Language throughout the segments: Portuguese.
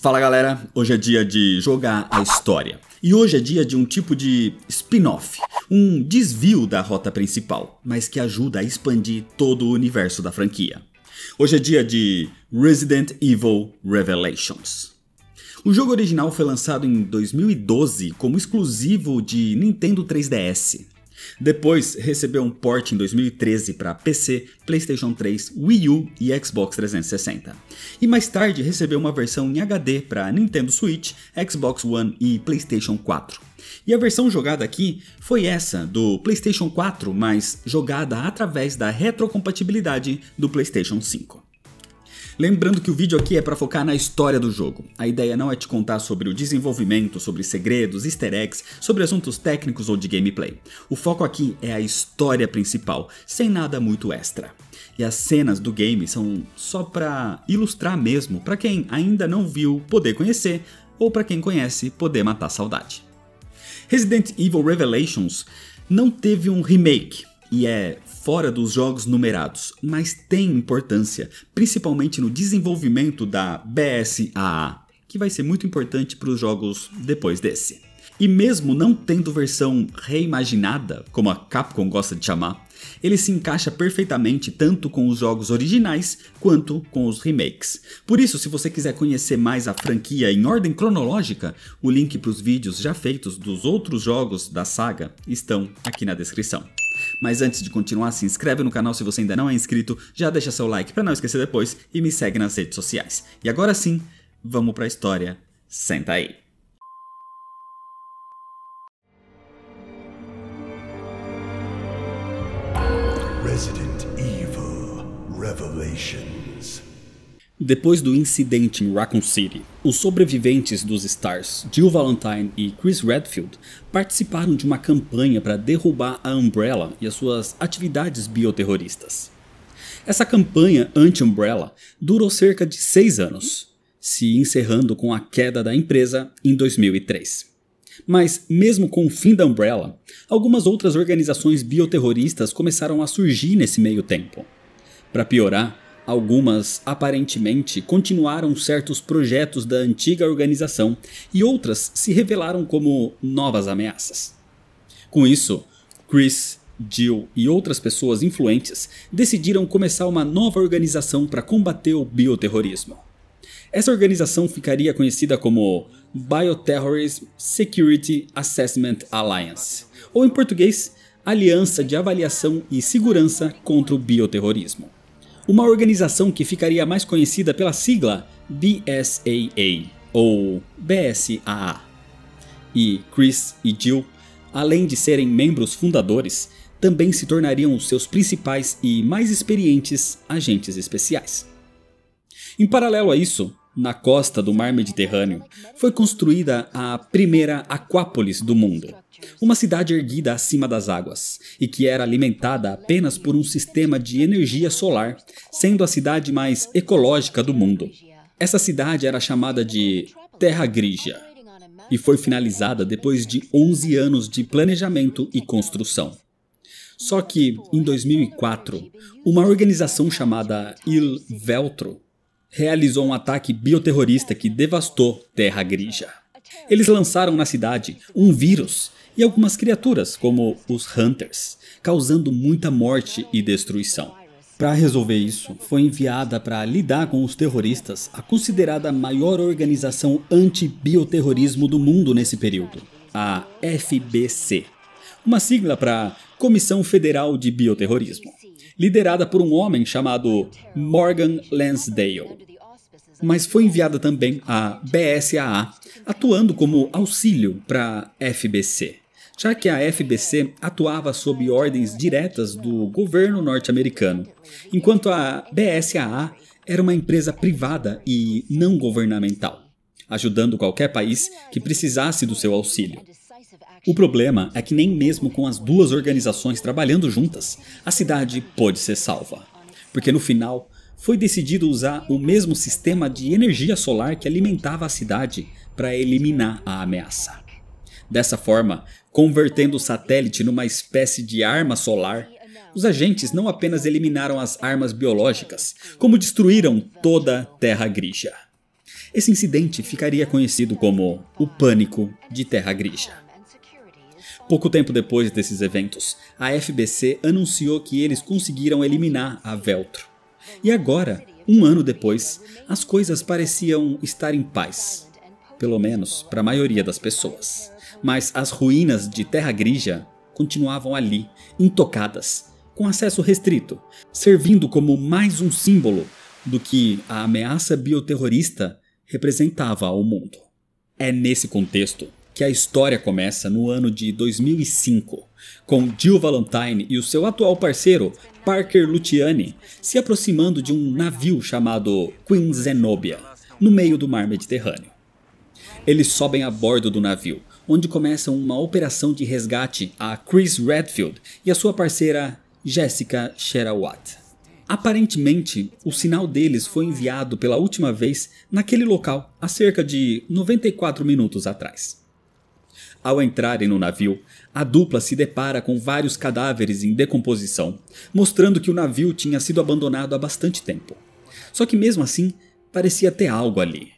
Fala galera, hoje é dia de jogar a história. E hoje é dia de um tipo de spin-off, um desvio da rota principal, mas que ajuda a expandir todo o universo da franquia. Hoje é dia de Resident Evil Revelations. O jogo original foi lançado em 2012 como exclusivo de Nintendo 3DS. Depois recebeu um port em 2013 para PC, PlayStation 3, Wii U e Xbox 360. E mais tarde recebeu uma versão em HD para Nintendo Switch, Xbox One e PlayStation 4. E a versão jogada aqui foi essa do PlayStation 4, mas jogada através da retrocompatibilidade do PlayStation 5. Lembrando que o vídeo aqui é para focar na história do jogo. A ideia não é te contar sobre o desenvolvimento, sobre segredos, easter eggs, sobre assuntos técnicos ou de gameplay. O foco aqui é a história principal, sem nada muito extra. E as cenas do game são só para ilustrar mesmo, para quem ainda não viu poder conhecer, ou para quem conhece poder matar saudade. Resident Evil Revelations não teve um remake, e é fora dos jogos numerados, mas tem importância, principalmente no desenvolvimento da BSAA, que vai ser muito importante para os jogos depois desse. E mesmo não tendo versão reimaginada, como a Capcom gosta de chamar, ele se encaixa perfeitamente tanto com os jogos originais quanto com os remakes. Por isso, se você quiser conhecer mais a franquia em ordem cronológica, o link para os vídeos já feitos dos outros jogos da saga estão aqui na descrição. Mas antes de continuar, se inscreve no canal se você ainda não é inscrito, já deixa seu like para não esquecer depois e me segue nas redes sociais. E agora sim, vamos para a história. Senta aí. Resident Evil Revelation depois do incidente em Raccoon City, os sobreviventes dos Stars, Jill Valentine e Chris Redfield, participaram de uma campanha para derrubar a Umbrella e as suas atividades bioterroristas. Essa campanha anti-Umbrella durou cerca de seis anos, se encerrando com a queda da empresa em 2003. Mas, mesmo com o fim da Umbrella, algumas outras organizações bioterroristas começaram a surgir nesse meio tempo. Para piorar, Algumas, aparentemente, continuaram certos projetos da antiga organização e outras se revelaram como novas ameaças. Com isso, Chris, Jill e outras pessoas influentes decidiram começar uma nova organização para combater o bioterrorismo. Essa organização ficaria conhecida como Bioterrorism Security Assessment Alliance, ou em português, Aliança de Avaliação e Segurança contra o Bioterrorismo uma organização que ficaria mais conhecida pela sigla BSAA ou BSAA. E Chris e Jill, além de serem membros fundadores, também se tornariam os seus principais e mais experientes agentes especiais. Em paralelo a isso, na costa do Mar Mediterrâneo, foi construída a primeira aquápolis do mundo, uma cidade erguida acima das águas e que era alimentada apenas por um sistema de energia solar, sendo a cidade mais ecológica do mundo. Essa cidade era chamada de Terra Grigia e foi finalizada depois de 11 anos de planejamento e construção. Só que, em 2004, uma organização chamada Il Veltro realizou um ataque bioterrorista que devastou Terra Grija. Eles lançaram na cidade um vírus e algumas criaturas, como os Hunters, causando muita morte e destruição. Para resolver isso, foi enviada para lidar com os terroristas a considerada maior organização anti-bioterrorismo do mundo nesse período, a FBC, uma sigla para Comissão Federal de Bioterrorismo liderada por um homem chamado Morgan Lansdale. Mas foi enviada também à BSAA, atuando como auxílio para a FBC, já que a FBC atuava sob ordens diretas do governo norte-americano, enquanto a BSAA era uma empresa privada e não governamental, ajudando qualquer país que precisasse do seu auxílio. O problema é que nem mesmo com as duas organizações trabalhando juntas, a cidade pôde ser salva. Porque no final, foi decidido usar o mesmo sistema de energia solar que alimentava a cidade para eliminar a ameaça. Dessa forma, convertendo o satélite numa espécie de arma solar, os agentes não apenas eliminaram as armas biológicas, como destruíram toda a Terra Grija. Esse incidente ficaria conhecido como o Pânico de Terra Grija. Pouco tempo depois desses eventos, a FBC anunciou que eles conseguiram eliminar a Veltro. E agora, um ano depois, as coisas pareciam estar em paz. Pelo menos para a maioria das pessoas. Mas as ruínas de Terra Grija continuavam ali, intocadas, com acesso restrito, servindo como mais um símbolo do que a ameaça bioterrorista representava ao mundo. É nesse contexto que a história começa no ano de 2005, com Jill Valentine e o seu atual parceiro, Parker Luciani, se aproximando de um navio chamado Queen Zenobia, no meio do mar Mediterrâneo. Eles sobem a bordo do navio, onde começam uma operação de resgate a Chris Redfield e a sua parceira Jessica Sherawat. Aparentemente, o sinal deles foi enviado pela última vez naquele local há cerca de 94 minutos atrás. Ao entrarem no navio, a dupla se depara com vários cadáveres em decomposição, mostrando que o navio tinha sido abandonado há bastante tempo. Só que mesmo assim, parecia ter algo ali.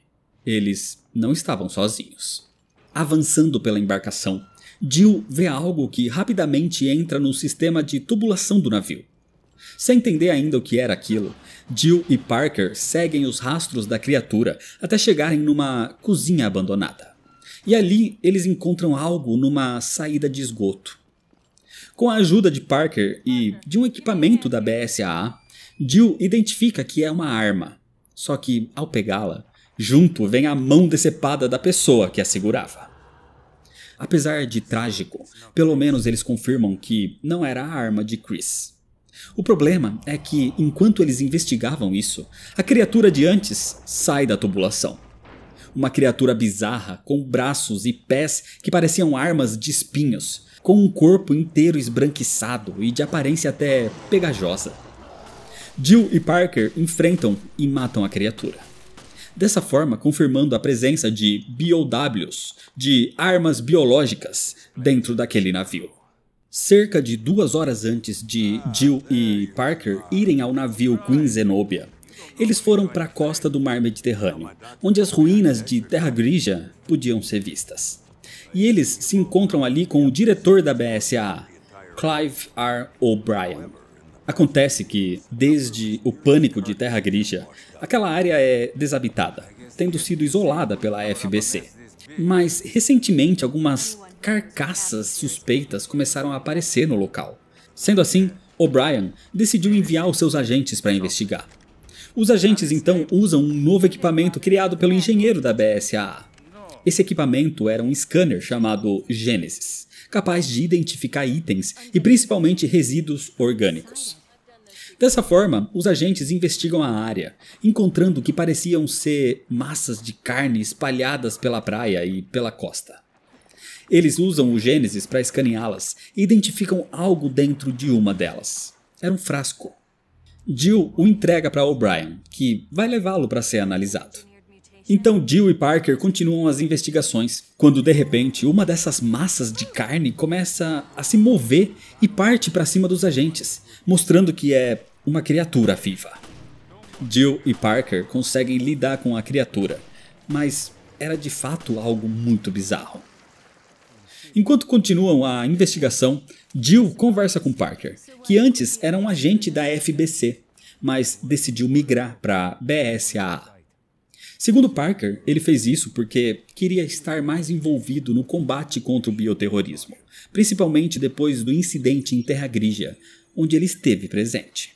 Eles não estavam sozinhos. Avançando pela embarcação, Jill vê algo que rapidamente entra no sistema de tubulação do navio. Sem entender ainda o que era aquilo, Jill e Parker seguem os rastros da criatura até chegarem numa cozinha abandonada. E ali eles encontram algo numa saída de esgoto. Com a ajuda de Parker e uhum. de um equipamento da BSAA, Jill identifica que é uma arma. Só que, ao pegá-la, junto vem a mão decepada da pessoa que a segurava. Apesar de trágico, pelo menos eles confirmam que não era a arma de Chris. O problema é que, enquanto eles investigavam isso, a criatura de antes sai da tubulação uma criatura bizarra, com braços e pés que pareciam armas de espinhos, com um corpo inteiro esbranquiçado e de aparência até pegajosa. Jill e Parker enfrentam e matam a criatura. Dessa forma, confirmando a presença de BOWs, de armas biológicas, dentro daquele navio. Cerca de duas horas antes de Jill e Parker irem ao navio Queen Zenobia eles foram para a costa do mar Mediterrâneo, onde as ruínas de Terra Grija podiam ser vistas. E eles se encontram ali com o diretor da BSAA, Clive R. O'Brien. Acontece que, desde o pânico de Terra Grija, aquela área é desabitada, tendo sido isolada pela FBC. Mas, recentemente, algumas carcaças suspeitas começaram a aparecer no local. Sendo assim, O'Brien decidiu enviar os seus agentes para investigar. Os agentes então usam um novo equipamento criado pelo engenheiro da BSA. Esse equipamento era um scanner chamado Gênesis, capaz de identificar itens e principalmente resíduos orgânicos. Dessa forma, os agentes investigam a área, encontrando o que pareciam ser massas de carne espalhadas pela praia e pela costa. Eles usam o Gênesis para escaneá-las e identificam algo dentro de uma delas. Era um frasco. Jill o entrega para O'Brien, que vai levá-lo para ser analisado. Então Jill e Parker continuam as investigações, quando de repente uma dessas massas de carne começa a se mover e parte para cima dos agentes, mostrando que é uma criatura viva. Jill e Parker conseguem lidar com a criatura, mas era de fato algo muito bizarro. Enquanto continuam a investigação, Jill conversa com Parker, que antes era um agente da FBC, mas decidiu migrar para BSAA. Segundo Parker, ele fez isso porque queria estar mais envolvido no combate contra o bioterrorismo, principalmente depois do incidente em Terra Grigia, onde ele esteve presente.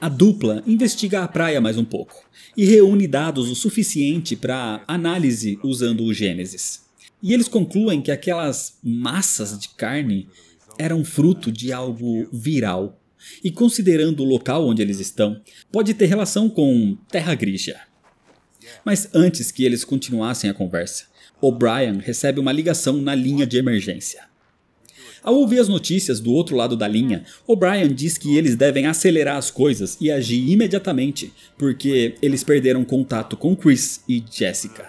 A dupla investiga a praia mais um pouco e reúne dados o suficiente para análise usando o Gênesis. E eles concluem que aquelas massas de carne eram fruto de algo viral. E considerando o local onde eles estão, pode ter relação com Terra Grigia. Mas antes que eles continuassem a conversa, O'Brien recebe uma ligação na linha de emergência. Ao ouvir as notícias do outro lado da linha, O'Brien diz que eles devem acelerar as coisas e agir imediatamente, porque eles perderam contato com Chris e Jessica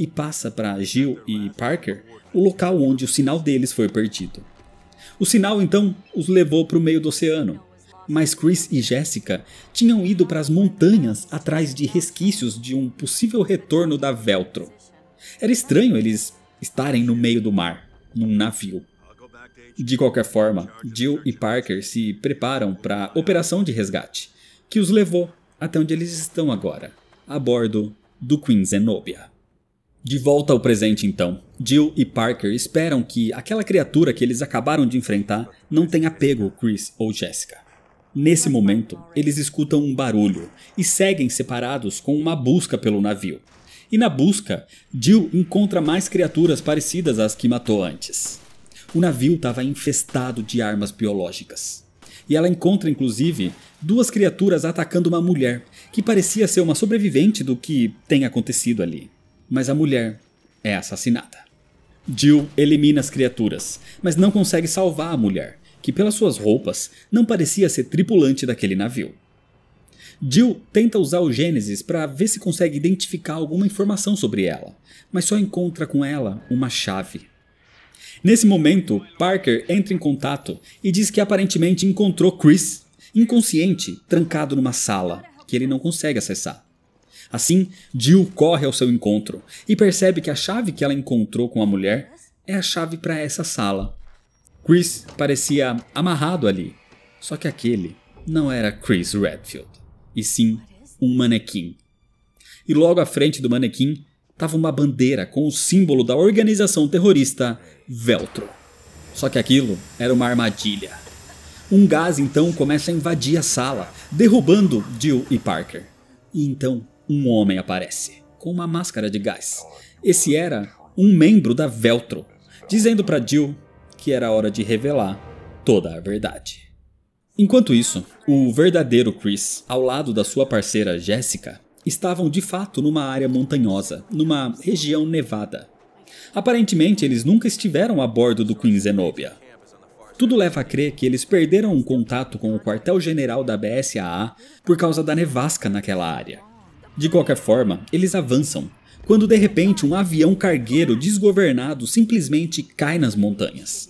e passa para Gil e Parker o local onde o sinal deles foi perdido. O sinal então os levou para o meio do oceano, mas Chris e Jessica tinham ido para as montanhas atrás de resquícios de um possível retorno da Veltro. Era estranho eles estarem no meio do mar, num navio. De qualquer forma, Jill e Parker se preparam para a operação de resgate, que os levou até onde eles estão agora, a bordo do Queen Zenobia. De volta ao presente, então. Jill e Parker esperam que aquela criatura que eles acabaram de enfrentar não tenha pego Chris ou Jessica. Nesse momento, eles escutam um barulho e seguem separados com uma busca pelo navio. E na busca, Jill encontra mais criaturas parecidas às que matou antes. O navio estava infestado de armas biológicas. E ela encontra, inclusive, duas criaturas atacando uma mulher que parecia ser uma sobrevivente do que tem acontecido ali mas a mulher é assassinada. Jill elimina as criaturas, mas não consegue salvar a mulher, que pelas suas roupas não parecia ser tripulante daquele navio. Jill tenta usar o Gênesis para ver se consegue identificar alguma informação sobre ela, mas só encontra com ela uma chave. Nesse momento, Parker entra em contato e diz que aparentemente encontrou Chris, inconsciente, trancado numa sala que ele não consegue acessar. Assim, Jill corre ao seu encontro e percebe que a chave que ela encontrou com a mulher é a chave para essa sala. Chris parecia amarrado ali, só que aquele não era Chris Redfield, e sim um manequim. E logo à frente do manequim estava uma bandeira com o símbolo da organização terrorista Veltro. Só que aquilo era uma armadilha. Um gás então começa a invadir a sala, derrubando Jill e Parker. E então um homem aparece, com uma máscara de gás. Esse era um membro da Veltro, dizendo para Jill que era hora de revelar toda a verdade. Enquanto isso, o verdadeiro Chris, ao lado da sua parceira Jessica, estavam de fato numa área montanhosa, numa região nevada. Aparentemente, eles nunca estiveram a bordo do Queen Zenobia. Tudo leva a crer que eles perderam o contato com o quartel-general da BSAA por causa da nevasca naquela área. De qualquer forma, eles avançam, quando de repente um avião cargueiro desgovernado simplesmente cai nas montanhas.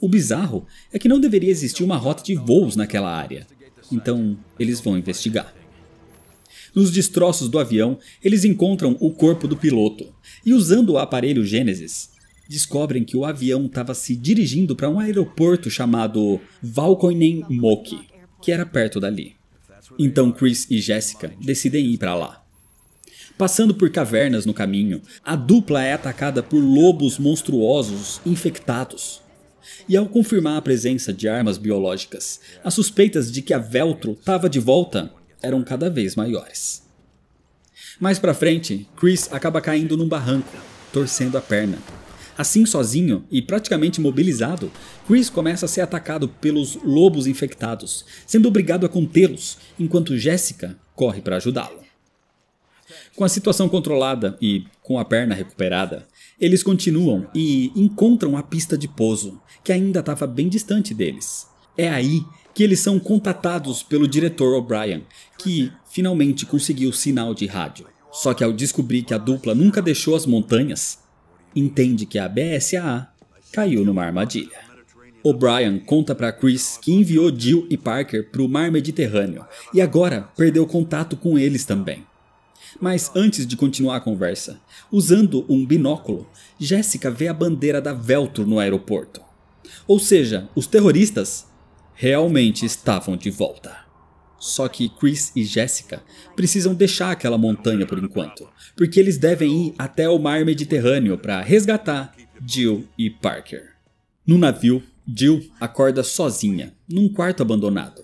O bizarro é que não deveria existir uma rota de voos naquela área, então eles vão investigar. Nos destroços do avião, eles encontram o corpo do piloto e, usando o aparelho Gênesis, descobrem que o avião estava se dirigindo para um aeroporto chamado Valkoinen-Moki, que era perto dali. Então Chris e Jessica decidem ir para lá. Passando por cavernas no caminho, a dupla é atacada por lobos monstruosos infectados. E ao confirmar a presença de armas biológicas, as suspeitas de que a Veltro estava de volta eram cada vez maiores. Mais para frente, Chris acaba caindo num barranco, torcendo a perna, Assim, sozinho e praticamente mobilizado, Chris começa a ser atacado pelos lobos infectados, sendo obrigado a contê-los, enquanto Jessica corre para ajudá-lo. Com a situação controlada e com a perna recuperada, eles continuam e encontram a pista de pouso, que ainda estava bem distante deles. É aí que eles são contatados pelo diretor O'Brien, que finalmente conseguiu sinal de rádio. Só que ao descobrir que a dupla nunca deixou as montanhas, entende que a BSAA caiu numa armadilha. O Brian conta para Chris que enviou Jill e Parker para o mar Mediterrâneo e agora perdeu contato com eles também. Mas antes de continuar a conversa, usando um binóculo, Jessica vê a bandeira da Veltro no aeroporto. Ou seja, os terroristas realmente estavam de volta. Só que Chris e Jessica precisam deixar aquela montanha por enquanto, porque eles devem ir até o mar Mediterrâneo para resgatar Jill e Parker. No navio, Jill acorda sozinha, num quarto abandonado.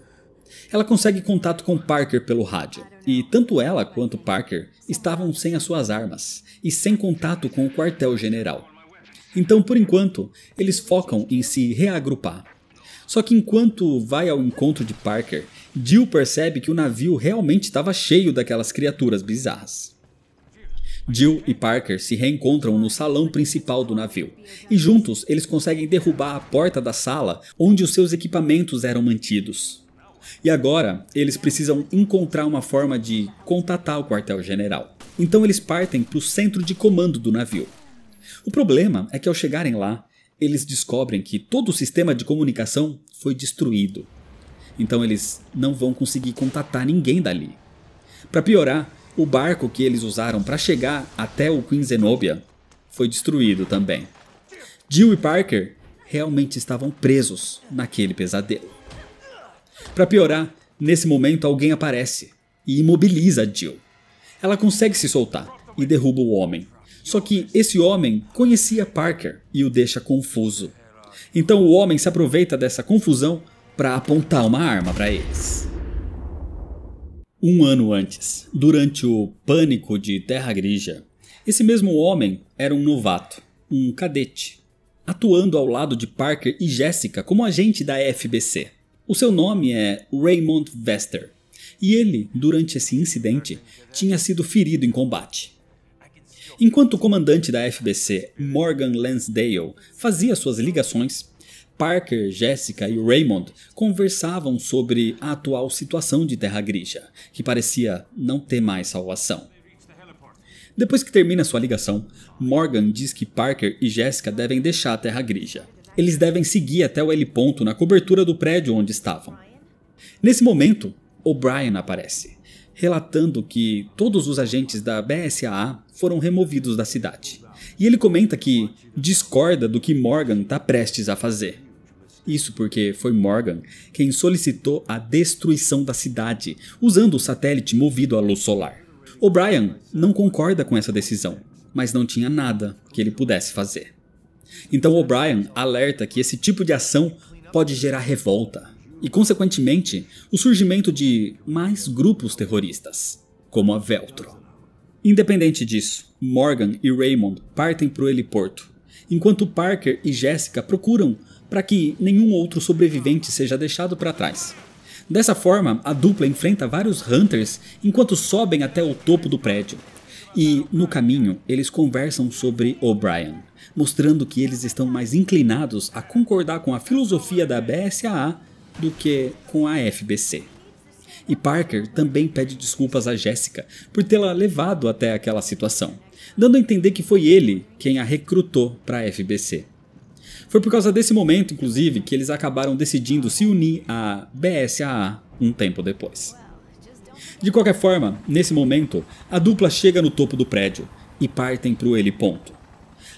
Ela consegue contato com Parker pelo rádio, e tanto ela quanto Parker estavam sem as suas armas e sem contato com o quartel-general. Então, por enquanto, eles focam em se reagrupar só que enquanto vai ao encontro de Parker, Jill percebe que o navio realmente estava cheio daquelas criaturas bizarras. Jill e Parker se reencontram no salão principal do navio, e juntos eles conseguem derrubar a porta da sala onde os seus equipamentos eram mantidos. E agora, eles precisam encontrar uma forma de contatar o quartel-general. Então eles partem para o centro de comando do navio. O problema é que ao chegarem lá, eles descobrem que todo o sistema de comunicação foi destruído. Então eles não vão conseguir contatar ninguém dali. Para piorar, o barco que eles usaram para chegar até o Queen Zenobia foi destruído também. Jill e Parker realmente estavam presos naquele pesadelo. Para piorar, nesse momento alguém aparece e imobiliza Jill. Ela consegue se soltar e derruba o homem, só que esse homem conhecia Parker e o deixa confuso. Então o homem se aproveita dessa confusão para apontar uma arma para eles. Um ano antes, durante o pânico de Terra Grija, esse mesmo homem era um novato, um cadete, atuando ao lado de Parker e Jessica como agente da FBC. O seu nome é Raymond Vester, e ele, durante esse incidente, tinha sido ferido em combate. Enquanto o comandante da FBC, Morgan Lansdale, fazia suas ligações, Parker, Jessica e Raymond conversavam sobre a atual situação de Terra Grixa, que parecia não ter mais salvação. Depois que termina sua ligação, Morgan diz que Parker e Jessica devem deixar a Terra Grixa. Eles devem seguir até o heliponto na cobertura do prédio onde estavam. Nesse momento, O'Brien aparece relatando que todos os agentes da BSAA foram removidos da cidade. E ele comenta que discorda do que Morgan está prestes a fazer. Isso porque foi Morgan quem solicitou a destruição da cidade usando o satélite movido à luz solar. O'Brien não concorda com essa decisão, mas não tinha nada que ele pudesse fazer. Então O'Brien alerta que esse tipo de ação pode gerar revolta, e, consequentemente, o surgimento de mais grupos terroristas, como a Veltro. Independente disso, Morgan e Raymond partem para o heliporto, enquanto Parker e Jessica procuram para que nenhum outro sobrevivente seja deixado para trás. Dessa forma, a dupla enfrenta vários Hunters enquanto sobem até o topo do prédio. E, no caminho, eles conversam sobre O'Brien, mostrando que eles estão mais inclinados a concordar com a filosofia da BSAA do que com a FBC. E Parker também pede desculpas a Jessica por tê-la levado até aquela situação, dando a entender que foi ele quem a recrutou para a FBC. Foi por causa desse momento, inclusive, que eles acabaram decidindo se unir à BSAA um tempo depois. De qualquer forma, nesse momento, a dupla chega no topo do prédio e partem para o heliponto.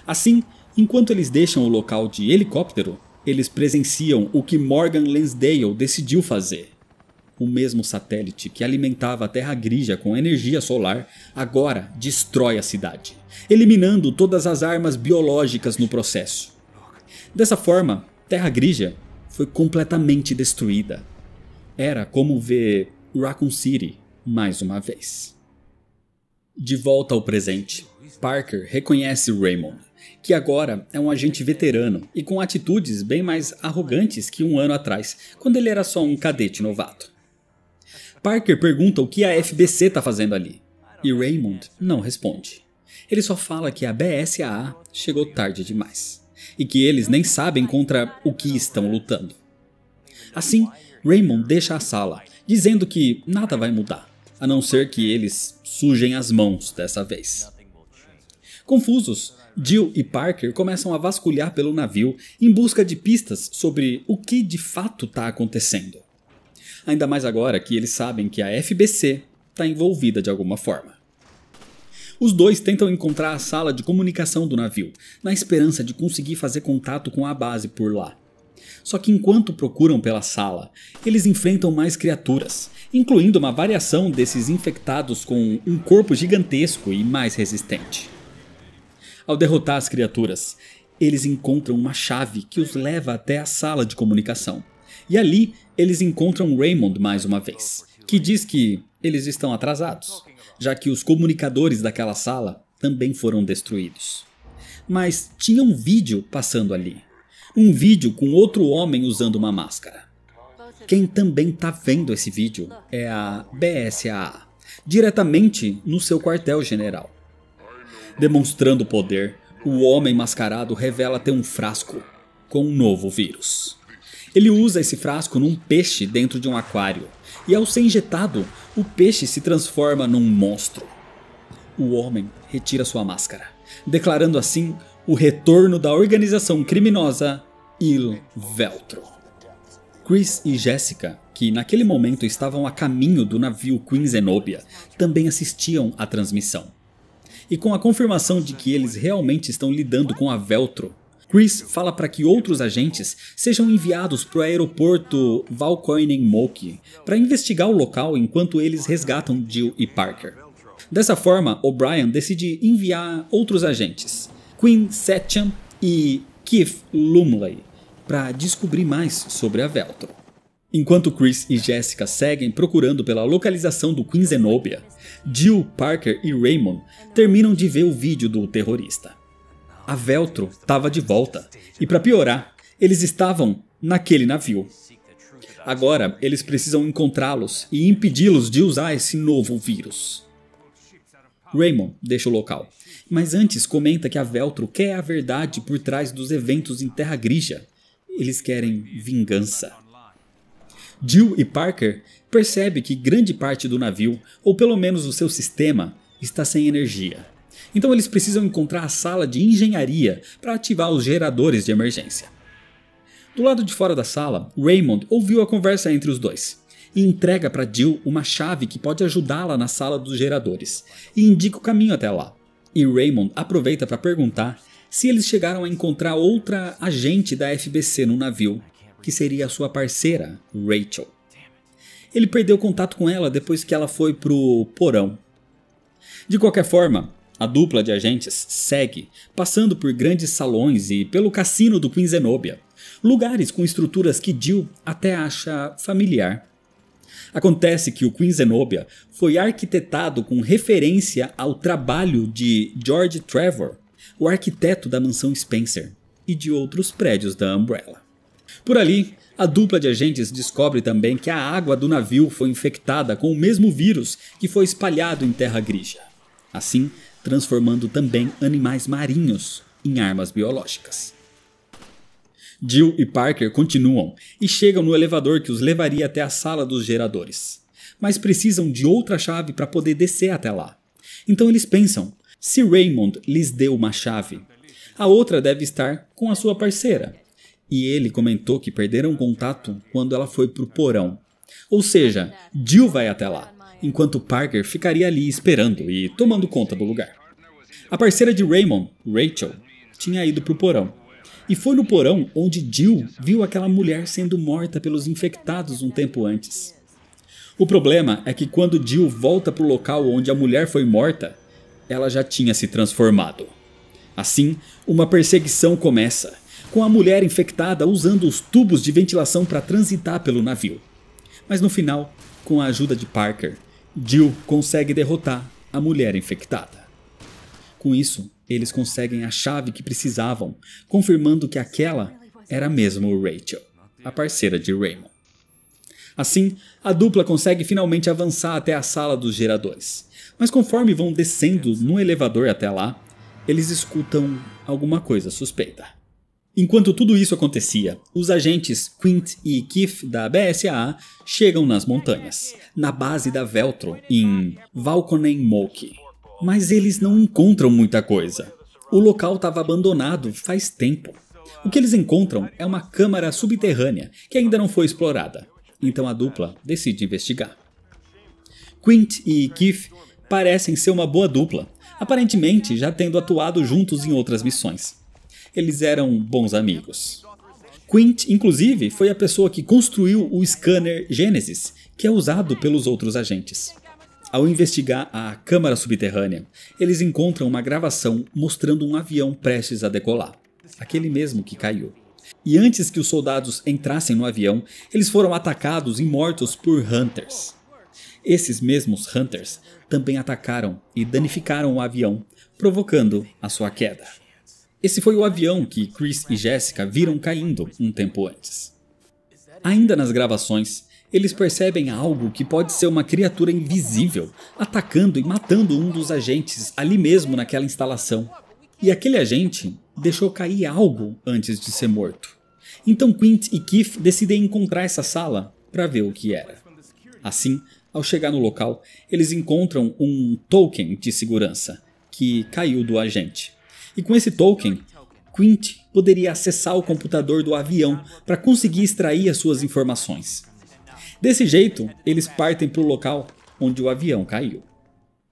Assim, enquanto eles deixam o local de helicóptero, eles presenciam o que Morgan Lansdale decidiu fazer. O mesmo satélite que alimentava a Terra Grija com energia solar agora destrói a cidade, eliminando todas as armas biológicas no processo. Dessa forma, Terra Grija foi completamente destruída. Era como ver Raccoon City mais uma vez. De volta ao presente, Parker reconhece Raymond, que agora é um agente veterano e com atitudes bem mais arrogantes que um ano atrás, quando ele era só um cadete novato. Parker pergunta o que a FBC está fazendo ali, e Raymond não responde. Ele só fala que a BSAA chegou tarde demais e que eles nem sabem contra o que estão lutando. Assim, Raymond deixa a sala, dizendo que nada vai mudar, a não ser que eles sujem as mãos dessa vez. Confusos, Jill e Parker começam a vasculhar pelo navio em busca de pistas sobre o que de fato está acontecendo. Ainda mais agora que eles sabem que a FBC está envolvida de alguma forma. Os dois tentam encontrar a sala de comunicação do navio, na esperança de conseguir fazer contato com a base por lá. Só que enquanto procuram pela sala, eles enfrentam mais criaturas, incluindo uma variação desses infectados com um corpo gigantesco e mais resistente. Ao derrotar as criaturas, eles encontram uma chave que os leva até a sala de comunicação. E ali eles encontram Raymond mais uma vez, que diz que eles estão atrasados, já que os comunicadores daquela sala também foram destruídos. Mas tinha um vídeo passando ali. Um vídeo com outro homem usando uma máscara. Quem também tá vendo esse vídeo é a BSAA, diretamente no seu quartel-general. Demonstrando poder, o homem mascarado revela ter um frasco com um novo vírus. Ele usa esse frasco num peixe dentro de um aquário, e ao ser injetado, o peixe se transforma num monstro. O homem retira sua máscara, declarando assim o retorno da organização criminosa Il Veltro. Chris e Jessica, que naquele momento estavam a caminho do navio Queen Zenobia, também assistiam à transmissão e com a confirmação de que eles realmente estão lidando com a Veltro. Chris fala para que outros agentes sejam enviados para o aeroporto Valkoinen-Moki para investigar o local enquanto eles resgatam Jill e Parker. Dessa forma, O'Brien decide enviar outros agentes, Quinn Setcham e Keith Lumley, para descobrir mais sobre a Veltro. Enquanto Chris e Jessica seguem procurando pela localização do Queen Zenobia, Jill Parker e Raymond terminam de ver o vídeo do terrorista. A Veltro estava de volta, e para piorar, eles estavam naquele navio. Agora eles precisam encontrá-los e impedi-los de usar esse novo vírus. Raymond deixa o local, mas antes comenta que a Veltro quer a verdade por trás dos eventos em Terra Grija. Eles querem vingança. Jill e Parker percebe que grande parte do navio, ou pelo menos o seu sistema, está sem energia. Então eles precisam encontrar a sala de engenharia para ativar os geradores de emergência. Do lado de fora da sala, Raymond ouviu a conversa entre os dois e entrega para Jill uma chave que pode ajudá-la na sala dos geradores e indica o caminho até lá. E Raymond aproveita para perguntar se eles chegaram a encontrar outra agente da FBC no navio, que seria a sua parceira, Rachel ele perdeu contato com ela depois que ela foi pro porão. De qualquer forma, a dupla de agentes segue, passando por grandes salões e pelo cassino do Queen Zenobia, lugares com estruturas que Jill até acha familiar. Acontece que o Queen Zenobia foi arquitetado com referência ao trabalho de George Trevor, o arquiteto da mansão Spencer e de outros prédios da Umbrella. Por ali, a dupla de agentes descobre também que a água do navio foi infectada com o mesmo vírus que foi espalhado em Terra Grixa, assim transformando também animais marinhos em armas biológicas. Jill e Parker continuam e chegam no elevador que os levaria até a sala dos geradores, mas precisam de outra chave para poder descer até lá. Então eles pensam: se Raymond lhes deu uma chave, a outra deve estar com a sua parceira, e ele comentou que perderam contato quando ela foi pro porão. Ou seja, Jill vai até lá, enquanto Parker ficaria ali esperando e tomando conta do lugar. A parceira de Raymond, Rachel, tinha ido pro porão. E foi no porão onde Jill viu aquela mulher sendo morta pelos infectados um tempo antes. O problema é que quando Jill volta pro local onde a mulher foi morta, ela já tinha se transformado. Assim, uma perseguição começa com a mulher infectada usando os tubos de ventilação para transitar pelo navio. Mas no final, com a ajuda de Parker, Jill consegue derrotar a mulher infectada. Com isso, eles conseguem a chave que precisavam, confirmando que aquela era mesmo Rachel, a parceira de Raymond. Assim, a dupla consegue finalmente avançar até a sala dos geradores. Mas conforme vão descendo no elevador até lá, eles escutam alguma coisa suspeita. Enquanto tudo isso acontecia, os agentes Quint e Keith da BSAA chegam nas montanhas, na base da Veltro, em Valkonenmoki. Mas eles não encontram muita coisa. O local estava abandonado faz tempo. O que eles encontram é uma câmara subterrânea que ainda não foi explorada. Então a dupla decide investigar. Quint e Keith parecem ser uma boa dupla, aparentemente já tendo atuado juntos em outras missões eles eram bons amigos. Quint, inclusive, foi a pessoa que construiu o scanner Genesis, que é usado pelos outros agentes. Ao investigar a câmara subterrânea, eles encontram uma gravação mostrando um avião prestes a decolar, aquele mesmo que caiu. E antes que os soldados entrassem no avião, eles foram atacados e mortos por Hunters. Esses mesmos Hunters também atacaram e danificaram o avião, provocando a sua queda. Esse foi o avião que Chris e Jessica viram caindo um tempo antes. Ainda nas gravações, eles percebem algo que pode ser uma criatura invisível atacando e matando um dos agentes ali mesmo naquela instalação. E aquele agente deixou cair algo antes de ser morto. Então Quint e Keith decidem encontrar essa sala para ver o que era. Assim, ao chegar no local, eles encontram um token de segurança que caiu do agente. E com esse token, Quint poderia acessar o computador do avião para conseguir extrair as suas informações. Desse jeito, eles partem para o local onde o avião caiu.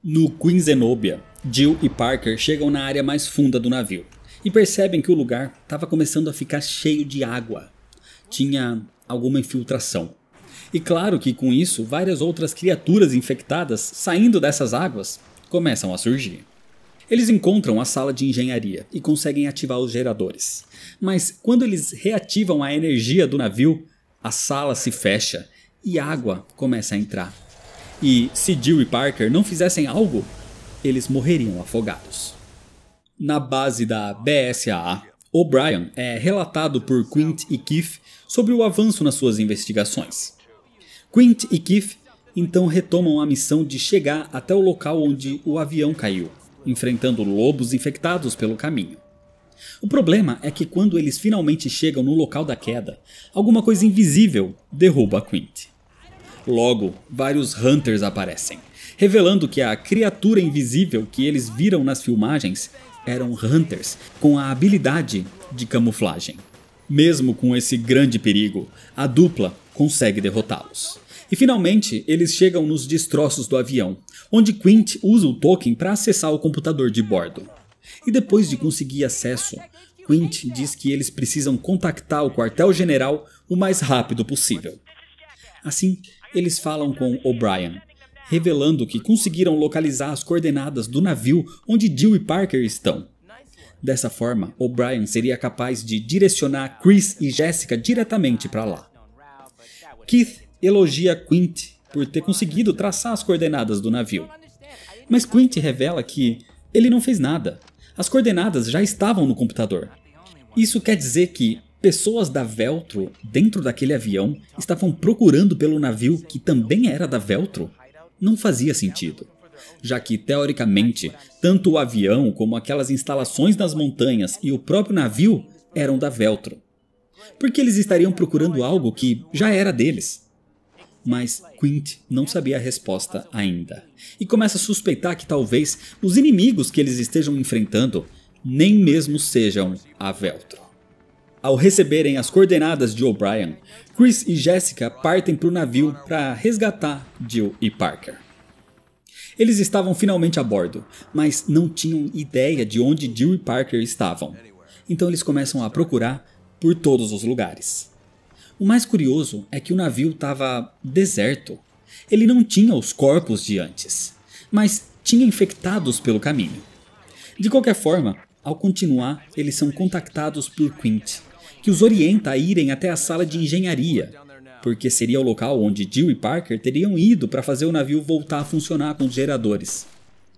No Queen Zenobia, Jill e Parker chegam na área mais funda do navio e percebem que o lugar estava começando a ficar cheio de água. Tinha alguma infiltração. E claro que com isso, várias outras criaturas infectadas saindo dessas águas começam a surgir. Eles encontram a sala de engenharia e conseguem ativar os geradores. Mas quando eles reativam a energia do navio, a sala se fecha e água começa a entrar. E se Jill e Parker não fizessem algo, eles morreriam afogados. Na base da BSAA, O'Brien é relatado por Quint e Keith sobre o avanço nas suas investigações. Quint e Keith então retomam a missão de chegar até o local onde o avião caiu enfrentando lobos infectados pelo caminho. O problema é que quando eles finalmente chegam no local da queda, alguma coisa invisível derruba a Quint. Logo, vários Hunters aparecem, revelando que a criatura invisível que eles viram nas filmagens eram Hunters com a habilidade de camuflagem. Mesmo com esse grande perigo, a dupla consegue derrotá-los. E finalmente, eles chegam nos destroços do avião, onde Quint usa o token para acessar o computador de bordo. E depois de conseguir acesso, Quint diz que eles precisam contactar o quartel-general o mais rápido possível. Assim, eles falam com O'Brien, revelando que conseguiram localizar as coordenadas do navio onde Jill e Parker estão. Dessa forma, O'Brien seria capaz de direcionar Chris e Jessica diretamente para lá. Keith elogia Quint por ter conseguido traçar as coordenadas do navio. Mas Quint revela que ele não fez nada. As coordenadas já estavam no computador. Isso quer dizer que pessoas da Veltro dentro daquele avião estavam procurando pelo navio que também era da Veltro? Não fazia sentido já que, teoricamente, tanto o avião como aquelas instalações nas montanhas e o próprio navio eram da Veltro. Porque eles estariam procurando algo que já era deles mas Quint não sabia a resposta ainda. E começa a suspeitar que talvez os inimigos que eles estejam enfrentando nem mesmo sejam a Veltro. Ao receberem as coordenadas de O'Brien, Chris e Jessica partem para o navio para resgatar Jill e Parker. Eles estavam finalmente a bordo, mas não tinham ideia de onde Jill e Parker estavam. Então eles começam a procurar por todos os lugares. O mais curioso é que o navio estava deserto. Ele não tinha os corpos de antes, mas tinha infectados pelo caminho. De qualquer forma, ao continuar, eles são contactados por Quint, que os orienta a irem até a sala de engenharia, porque seria o local onde Jill e Parker teriam ido para fazer o navio voltar a funcionar com os geradores.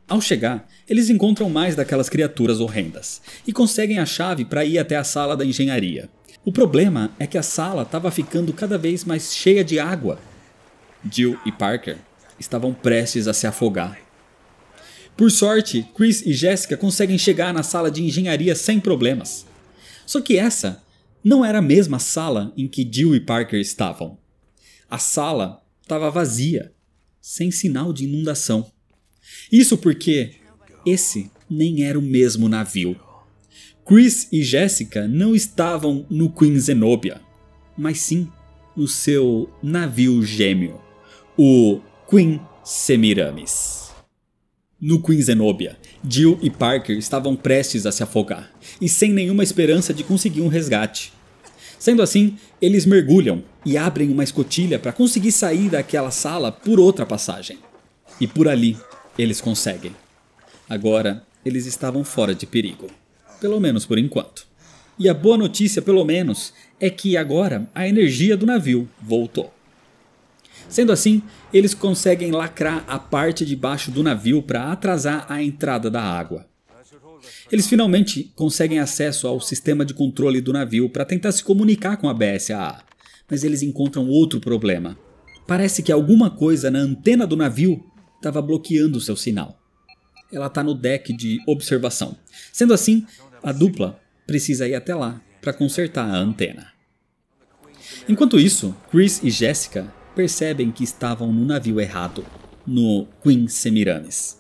Ao chegar, eles encontram mais daquelas criaturas horrendas e conseguem a chave para ir até a sala da engenharia. O problema é que a sala estava ficando cada vez mais cheia de água. Jill e Parker estavam prestes a se afogar. Por sorte, Chris e Jessica conseguem chegar na sala de engenharia sem problemas. Só que essa não era a mesma sala em que Jill e Parker estavam. A sala estava vazia, sem sinal de inundação. Isso porque esse nem era o mesmo navio. Chris e Jessica não estavam no Queen Zenobia, mas sim no seu navio gêmeo, o Queen Semiramis. No Queen Zenobia, Jill e Parker estavam prestes a se afogar e sem nenhuma esperança de conseguir um resgate. Sendo assim, eles mergulham e abrem uma escotilha para conseguir sair daquela sala por outra passagem. E por ali, eles conseguem. Agora, eles estavam fora de perigo pelo menos por enquanto. E a boa notícia, pelo menos, é que agora a energia do navio voltou. Sendo assim, eles conseguem lacrar a parte de baixo do navio para atrasar a entrada da água. Eles finalmente conseguem acesso ao sistema de controle do navio para tentar se comunicar com a BSAA, mas eles encontram outro problema. Parece que alguma coisa na antena do navio estava bloqueando seu sinal ela está no deck de observação. Sendo assim, a dupla precisa ir até lá para consertar a antena. Enquanto isso, Chris e Jessica percebem que estavam no navio errado, no Queen Semiramis.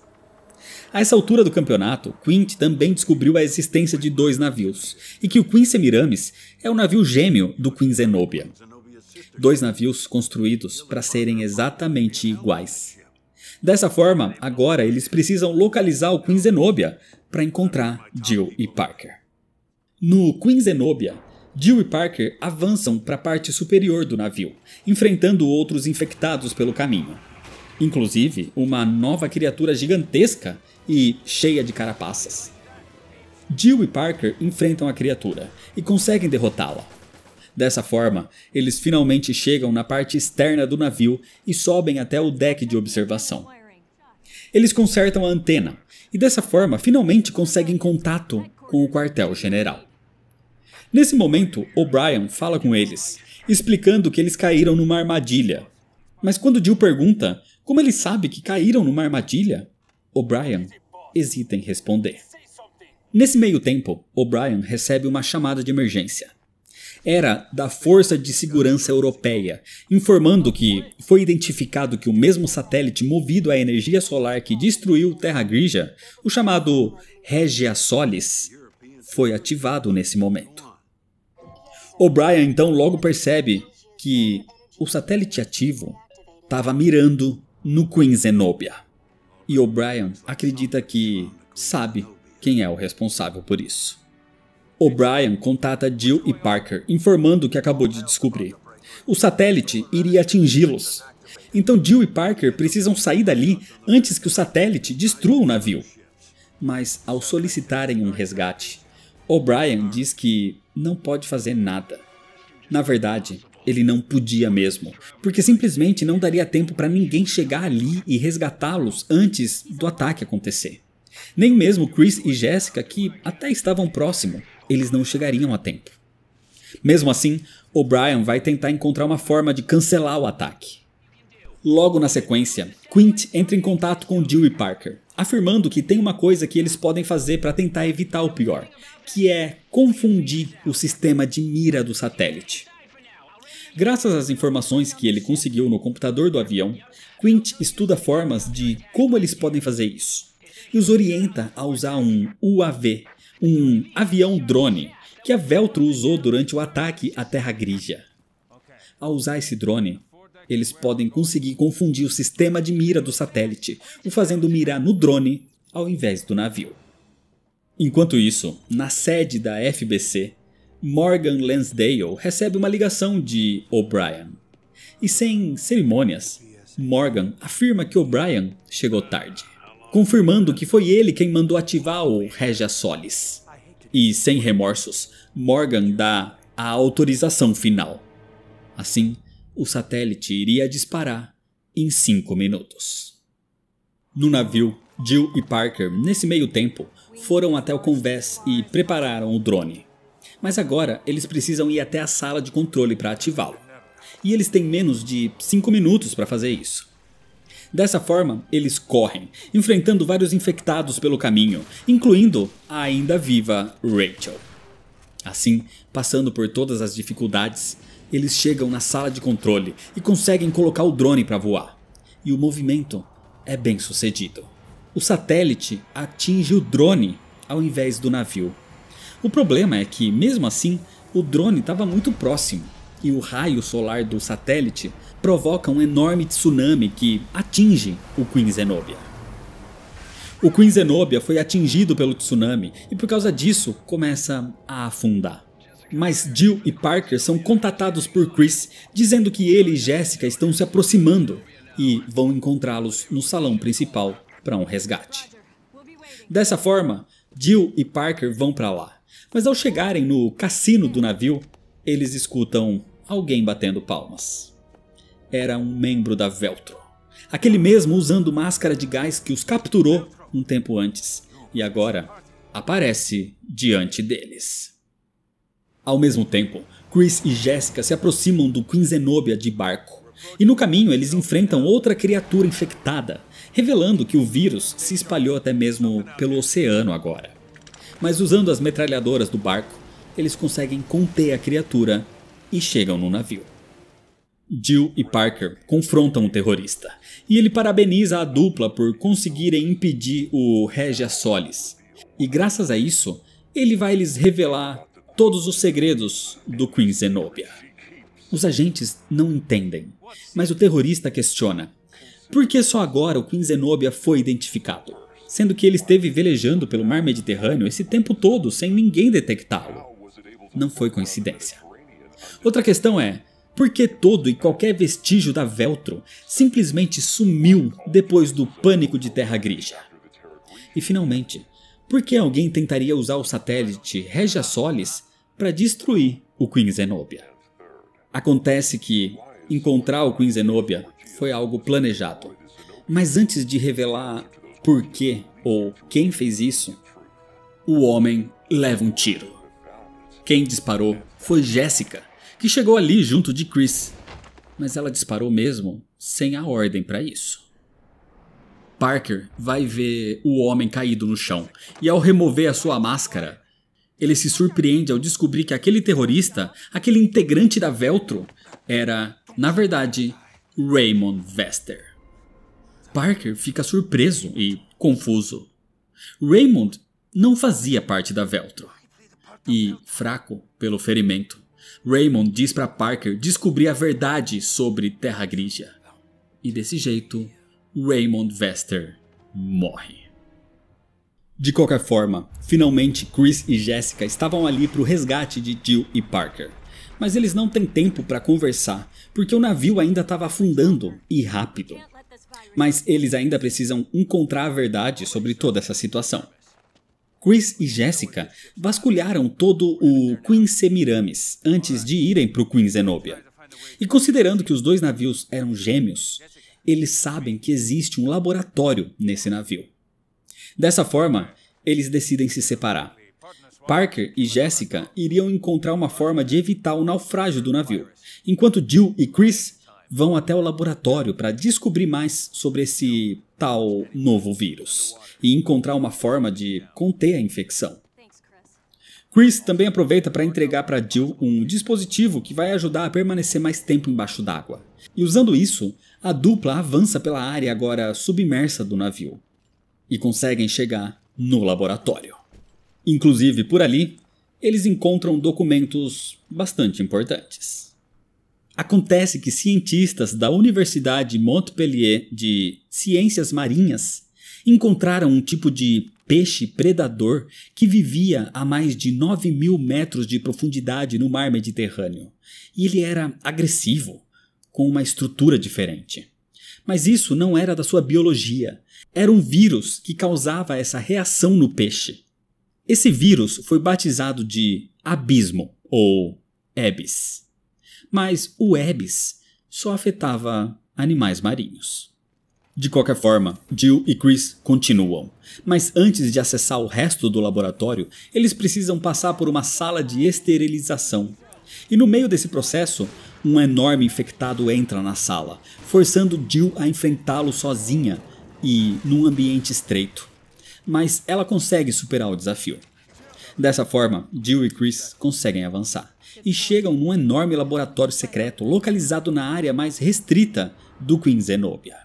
A essa altura do campeonato, Quint também descobriu a existência de dois navios, e que o Queen Semiramis é o navio gêmeo do Queen Zenobia. Dois navios construídos para serem exatamente iguais. Dessa forma, agora eles precisam localizar o Queen Zenobia para encontrar Jill e Parker. No Queen Zenobia, Jill e Parker avançam para a parte superior do navio, enfrentando outros infectados pelo caminho. Inclusive, uma nova criatura gigantesca e cheia de carapaças. Jill e Parker enfrentam a criatura e conseguem derrotá-la. Dessa forma, eles finalmente chegam na parte externa do navio e sobem até o deck de observação eles consertam a antena e dessa forma finalmente conseguem contato com o quartel-general. Nesse momento, O'Brien fala com eles, explicando que eles caíram numa armadilha. Mas quando Jill pergunta como ele sabe que caíram numa armadilha, O'Brien hesita em responder. Nesse meio tempo, O'Brien recebe uma chamada de emergência era da Força de Segurança Europeia, informando que foi identificado que o mesmo satélite movido à energia solar que destruiu Terra Grija, o chamado Regia Solis, foi ativado nesse momento. O'Brien então logo percebe que o satélite ativo estava mirando no Queen Zenobia. E O'Brien acredita que sabe quem é o responsável por isso. O'Brien contata Jill e Parker, informando o que acabou de descobrir. O satélite iria atingi-los. Então Jill e Parker precisam sair dali antes que o satélite destrua o navio. Mas ao solicitarem um resgate, O'Brien diz que não pode fazer nada. Na verdade, ele não podia mesmo, porque simplesmente não daria tempo para ninguém chegar ali e resgatá-los antes do ataque acontecer. Nem mesmo Chris e Jessica, que até estavam próximo eles não chegariam a tempo. Mesmo assim, O'Brien vai tentar encontrar uma forma de cancelar o ataque. Logo na sequência, Quint entra em contato com Dewey Parker, afirmando que tem uma coisa que eles podem fazer para tentar evitar o pior, que é confundir o sistema de mira do satélite. Graças às informações que ele conseguiu no computador do avião, Quint estuda formas de como eles podem fazer isso e os orienta a usar um UAV um avião-drone que a Veltro usou durante o ataque à Terra Grija. Ao usar esse drone, eles podem conseguir confundir o sistema de mira do satélite, o fazendo mirar no drone ao invés do navio. Enquanto isso, na sede da FBC, Morgan Lansdale recebe uma ligação de O'Brien. E sem cerimônias, Morgan afirma que O'Brien chegou tarde confirmando que foi ele quem mandou ativar o Regia Solis. E sem remorsos, Morgan dá a autorização final. Assim, o satélite iria disparar em cinco minutos. No navio, Jill e Parker, nesse meio tempo, foram até o convés e prepararam o drone. Mas agora eles precisam ir até a sala de controle para ativá-lo. E eles têm menos de 5 minutos para fazer isso. Dessa forma, eles correm, enfrentando vários infectados pelo caminho, incluindo a ainda viva Rachel. Assim, passando por todas as dificuldades, eles chegam na sala de controle e conseguem colocar o drone para voar. E o movimento é bem sucedido. O satélite atinge o drone ao invés do navio. O problema é que, mesmo assim, o drone estava muito próximo e o raio solar do satélite provoca um enorme tsunami que atinge o Queen Zenobia. O Queen Zenobia foi atingido pelo tsunami e por causa disso começa a afundar. Mas Jill e Parker são contatados por Chris dizendo que ele e Jessica estão se aproximando e vão encontrá-los no salão principal para um resgate. Dessa forma, Jill e Parker vão para lá. Mas ao chegarem no cassino do navio, eles escutam alguém batendo palmas. Era um membro da Veltro. Aquele mesmo usando máscara de gás que os capturou um tempo antes e agora aparece diante deles. Ao mesmo tempo, Chris e Jessica se aproximam do Queen Zenobia de barco. E no caminho eles enfrentam outra criatura infectada, revelando que o vírus se espalhou até mesmo pelo oceano agora. Mas usando as metralhadoras do barco, eles conseguem conter a criatura e chegam no navio. Jill e Parker confrontam o terrorista, e ele parabeniza a dupla por conseguirem impedir o Regia Solis. E graças a isso, ele vai lhes revelar todos os segredos do Queen Zenobia. Os agentes não entendem, mas o terrorista questiona: por que só agora o Queen Zenobia foi identificado? Sendo que ele esteve velejando pelo mar Mediterrâneo esse tempo todo sem ninguém detectá-lo. Não foi coincidência. Outra questão é: por que todo e qualquer vestígio da Veltro simplesmente sumiu depois do pânico de Terra Grija? E finalmente, por que alguém tentaria usar o satélite Regia Solis para destruir o Queen Zenobia? Acontece que encontrar o Queen Zenobia foi algo planejado. Mas antes de revelar por que ou quem fez isso, o homem leva um tiro. Quem disparou foi Jessica, que chegou ali junto de Chris, mas ela disparou mesmo sem a ordem para isso. Parker vai ver o homem caído no chão e, ao remover a sua máscara, ele se surpreende ao descobrir que aquele terrorista, aquele integrante da Veltro, era, na verdade, Raymond Vester. Parker fica surpreso e confuso. Raymond não fazia parte da Veltro e fraco pelo ferimento. Raymond diz para Parker descobrir a verdade sobre Terra Grigia. E desse jeito, Raymond Vester morre. De qualquer forma, finalmente Chris e Jessica estavam ali para o resgate de Jill e Parker. Mas eles não têm tempo para conversar, porque o navio ainda estava afundando e rápido. Mas eles ainda precisam encontrar a verdade sobre toda essa situação. Chris e Jessica vasculharam todo o Queen Semiramis antes de irem para o Queen Zenobia. E considerando que os dois navios eram gêmeos, eles sabem que existe um laboratório nesse navio. Dessa forma, eles decidem se separar. Parker e Jessica iriam encontrar uma forma de evitar o naufrágio do navio, enquanto Jill e Chris vão até o laboratório para descobrir mais sobre esse tal novo vírus e encontrar uma forma de conter a infecção. Chris também aproveita para entregar para Jill um dispositivo que vai ajudar a permanecer mais tempo embaixo d'água. E usando isso, a dupla avança pela área agora submersa do navio e conseguem chegar no laboratório. Inclusive por ali, eles encontram documentos bastante importantes. Acontece que cientistas da Universidade Montpellier de Ciências Marinhas encontraram um tipo de peixe predador que vivia a mais de 9 mil metros de profundidade no mar Mediterrâneo. E ele era agressivo, com uma estrutura diferente. Mas isso não era da sua biologia. Era um vírus que causava essa reação no peixe. Esse vírus foi batizado de abismo ou Ebis mas o Ebis só afetava animais marinhos. De qualquer forma, Jill e Chris continuam. Mas antes de acessar o resto do laboratório, eles precisam passar por uma sala de esterilização. E no meio desse processo, um enorme infectado entra na sala, forçando Jill a enfrentá-lo sozinha e num ambiente estreito. Mas ela consegue superar o desafio. Dessa forma, Jill e Chris conseguem avançar e chegam num enorme laboratório secreto localizado na área mais restrita do Queen Zenobia.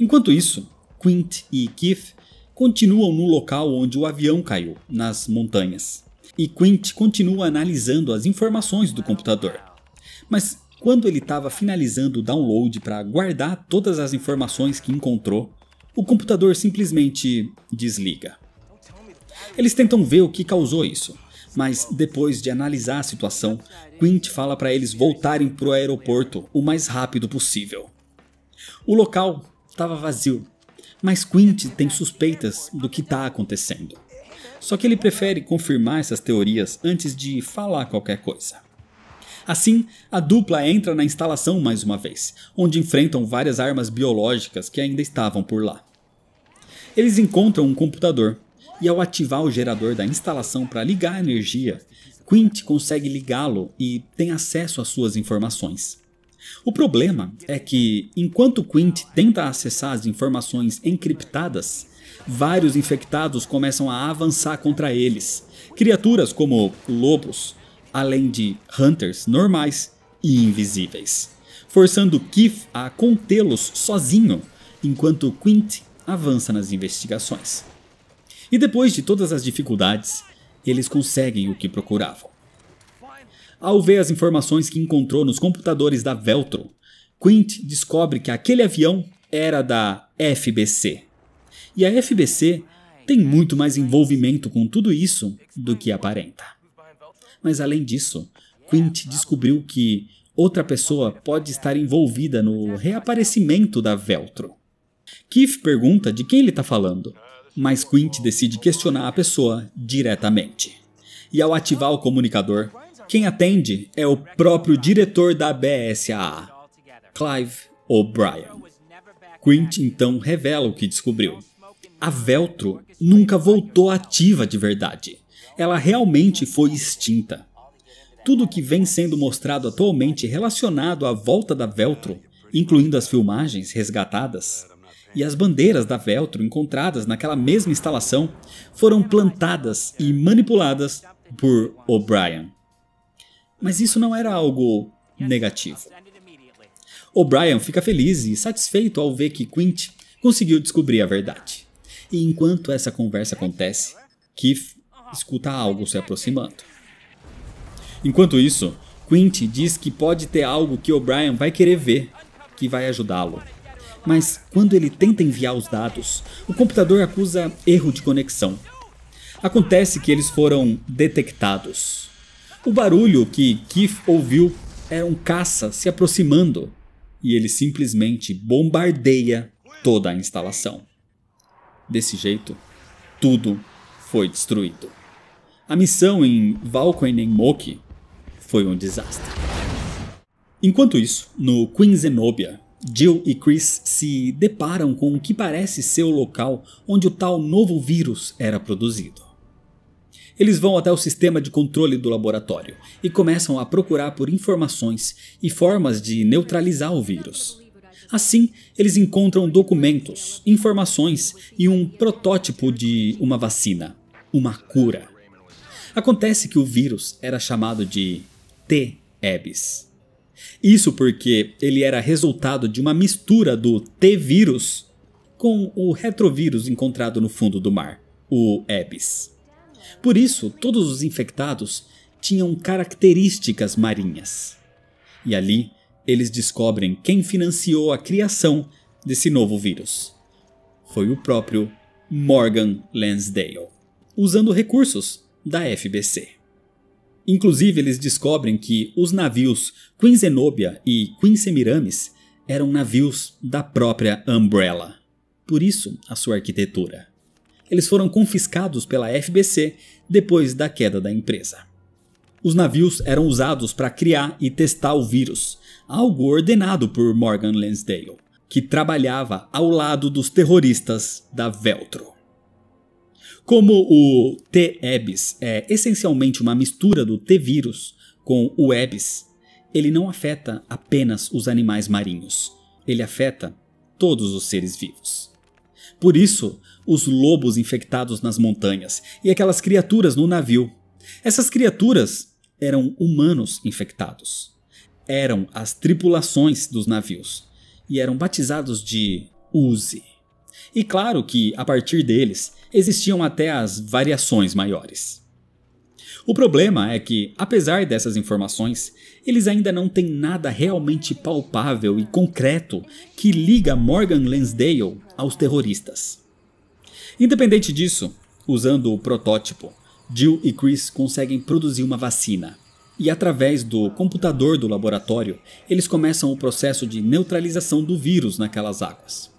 Enquanto isso, Quint e Keith continuam no local onde o avião caiu, nas montanhas, e Quint continua analisando as informações do computador. Mas quando ele estava finalizando o download para guardar todas as informações que encontrou, o computador simplesmente desliga. Eles tentam ver o que causou isso, mas depois de analisar a situação, Quint fala para eles voltarem para o aeroporto o mais rápido possível. O local estava vazio, mas Quint tem suspeitas do que está acontecendo. Só que ele prefere confirmar essas teorias antes de falar qualquer coisa. Assim, a dupla entra na instalação mais uma vez, onde enfrentam várias armas biológicas que ainda estavam por lá. Eles encontram um computador e ao ativar o gerador da instalação para ligar a energia, Quint consegue ligá-lo e tem acesso às suas informações. O problema é que, enquanto Quint tenta acessar as informações encriptadas, vários infectados começam a avançar contra eles. Criaturas como lobos, além de hunters normais e invisíveis, forçando Keith a contê-los sozinho, enquanto Quint avança nas investigações. E depois de todas as dificuldades, eles conseguem o que procuravam. Ao ver as informações que encontrou nos computadores da Veltron, Quint descobre que aquele avião era da FBC. E a FBC tem muito mais envolvimento com tudo isso do que aparenta. Mas além disso, Quint descobriu que outra pessoa pode estar envolvida no reaparecimento da Veltro. Keith pergunta de quem ele está falando, mas Quint decide questionar a pessoa diretamente. E ao ativar o comunicador, quem atende é o próprio diretor da BSAA, Clive O'Brien. Quint então revela o que descobriu. A Veltro nunca voltou ativa de verdade. Ela realmente foi extinta. Tudo o que vem sendo mostrado atualmente relacionado à volta da Veltro, incluindo as filmagens resgatadas, e as bandeiras da Veltro encontradas naquela mesma instalação foram plantadas e manipuladas por O'Brien. Mas isso não era algo negativo. O'Brien fica feliz e satisfeito ao ver que Quint conseguiu descobrir a verdade. E enquanto essa conversa acontece, Keith escuta algo se aproximando. Enquanto isso, Quint diz que pode ter algo que O'Brien vai querer ver que vai ajudá-lo mas quando ele tenta enviar os dados, o computador acusa erro de conexão. Acontece que eles foram detectados. O barulho que Keith ouviu era é um caça se aproximando e ele simplesmente bombardeia toda a instalação. Desse jeito, tudo foi destruído. A missão em Valkoinen-Moki foi um desastre. Enquanto isso, no Queen Zenobia, Jill e Chris se deparam com o que parece ser o local onde o tal novo vírus era produzido. Eles vão até o sistema de controle do laboratório e começam a procurar por informações e formas de neutralizar o vírus. Assim, eles encontram documentos, informações e um protótipo de uma vacina, uma cura. Acontece que o vírus era chamado de T. ebis isso porque ele era resultado de uma mistura do T-vírus com o retrovírus encontrado no fundo do mar, o Ebis. Por isso, todos os infectados tinham características marinhas. E ali, eles descobrem quem financiou a criação desse novo vírus. Foi o próprio Morgan Lansdale, usando recursos da FBC. Inclusive, eles descobrem que os navios Queen Zenobia e Queen Semiramis eram navios da própria Umbrella. Por isso, a sua arquitetura. Eles foram confiscados pela FBC depois da queda da empresa. Os navios eram usados para criar e testar o vírus, algo ordenado por Morgan Lansdale, que trabalhava ao lado dos terroristas da Veltro. Como o t ebis é essencialmente uma mistura do T-vírus com o ebis, ele não afeta apenas os animais marinhos, ele afeta todos os seres vivos. Por isso, os lobos infectados nas montanhas e aquelas criaturas no navio. Essas criaturas eram humanos infectados. Eram as tripulações dos navios e eram batizados de Uzi. E claro que, a partir deles, existiam até as variações maiores. O problema é que, apesar dessas informações, eles ainda não têm nada realmente palpável e concreto que liga Morgan Lansdale aos terroristas. Independente disso, usando o protótipo, Jill e Chris conseguem produzir uma vacina. E através do computador do laboratório, eles começam o processo de neutralização do vírus naquelas águas.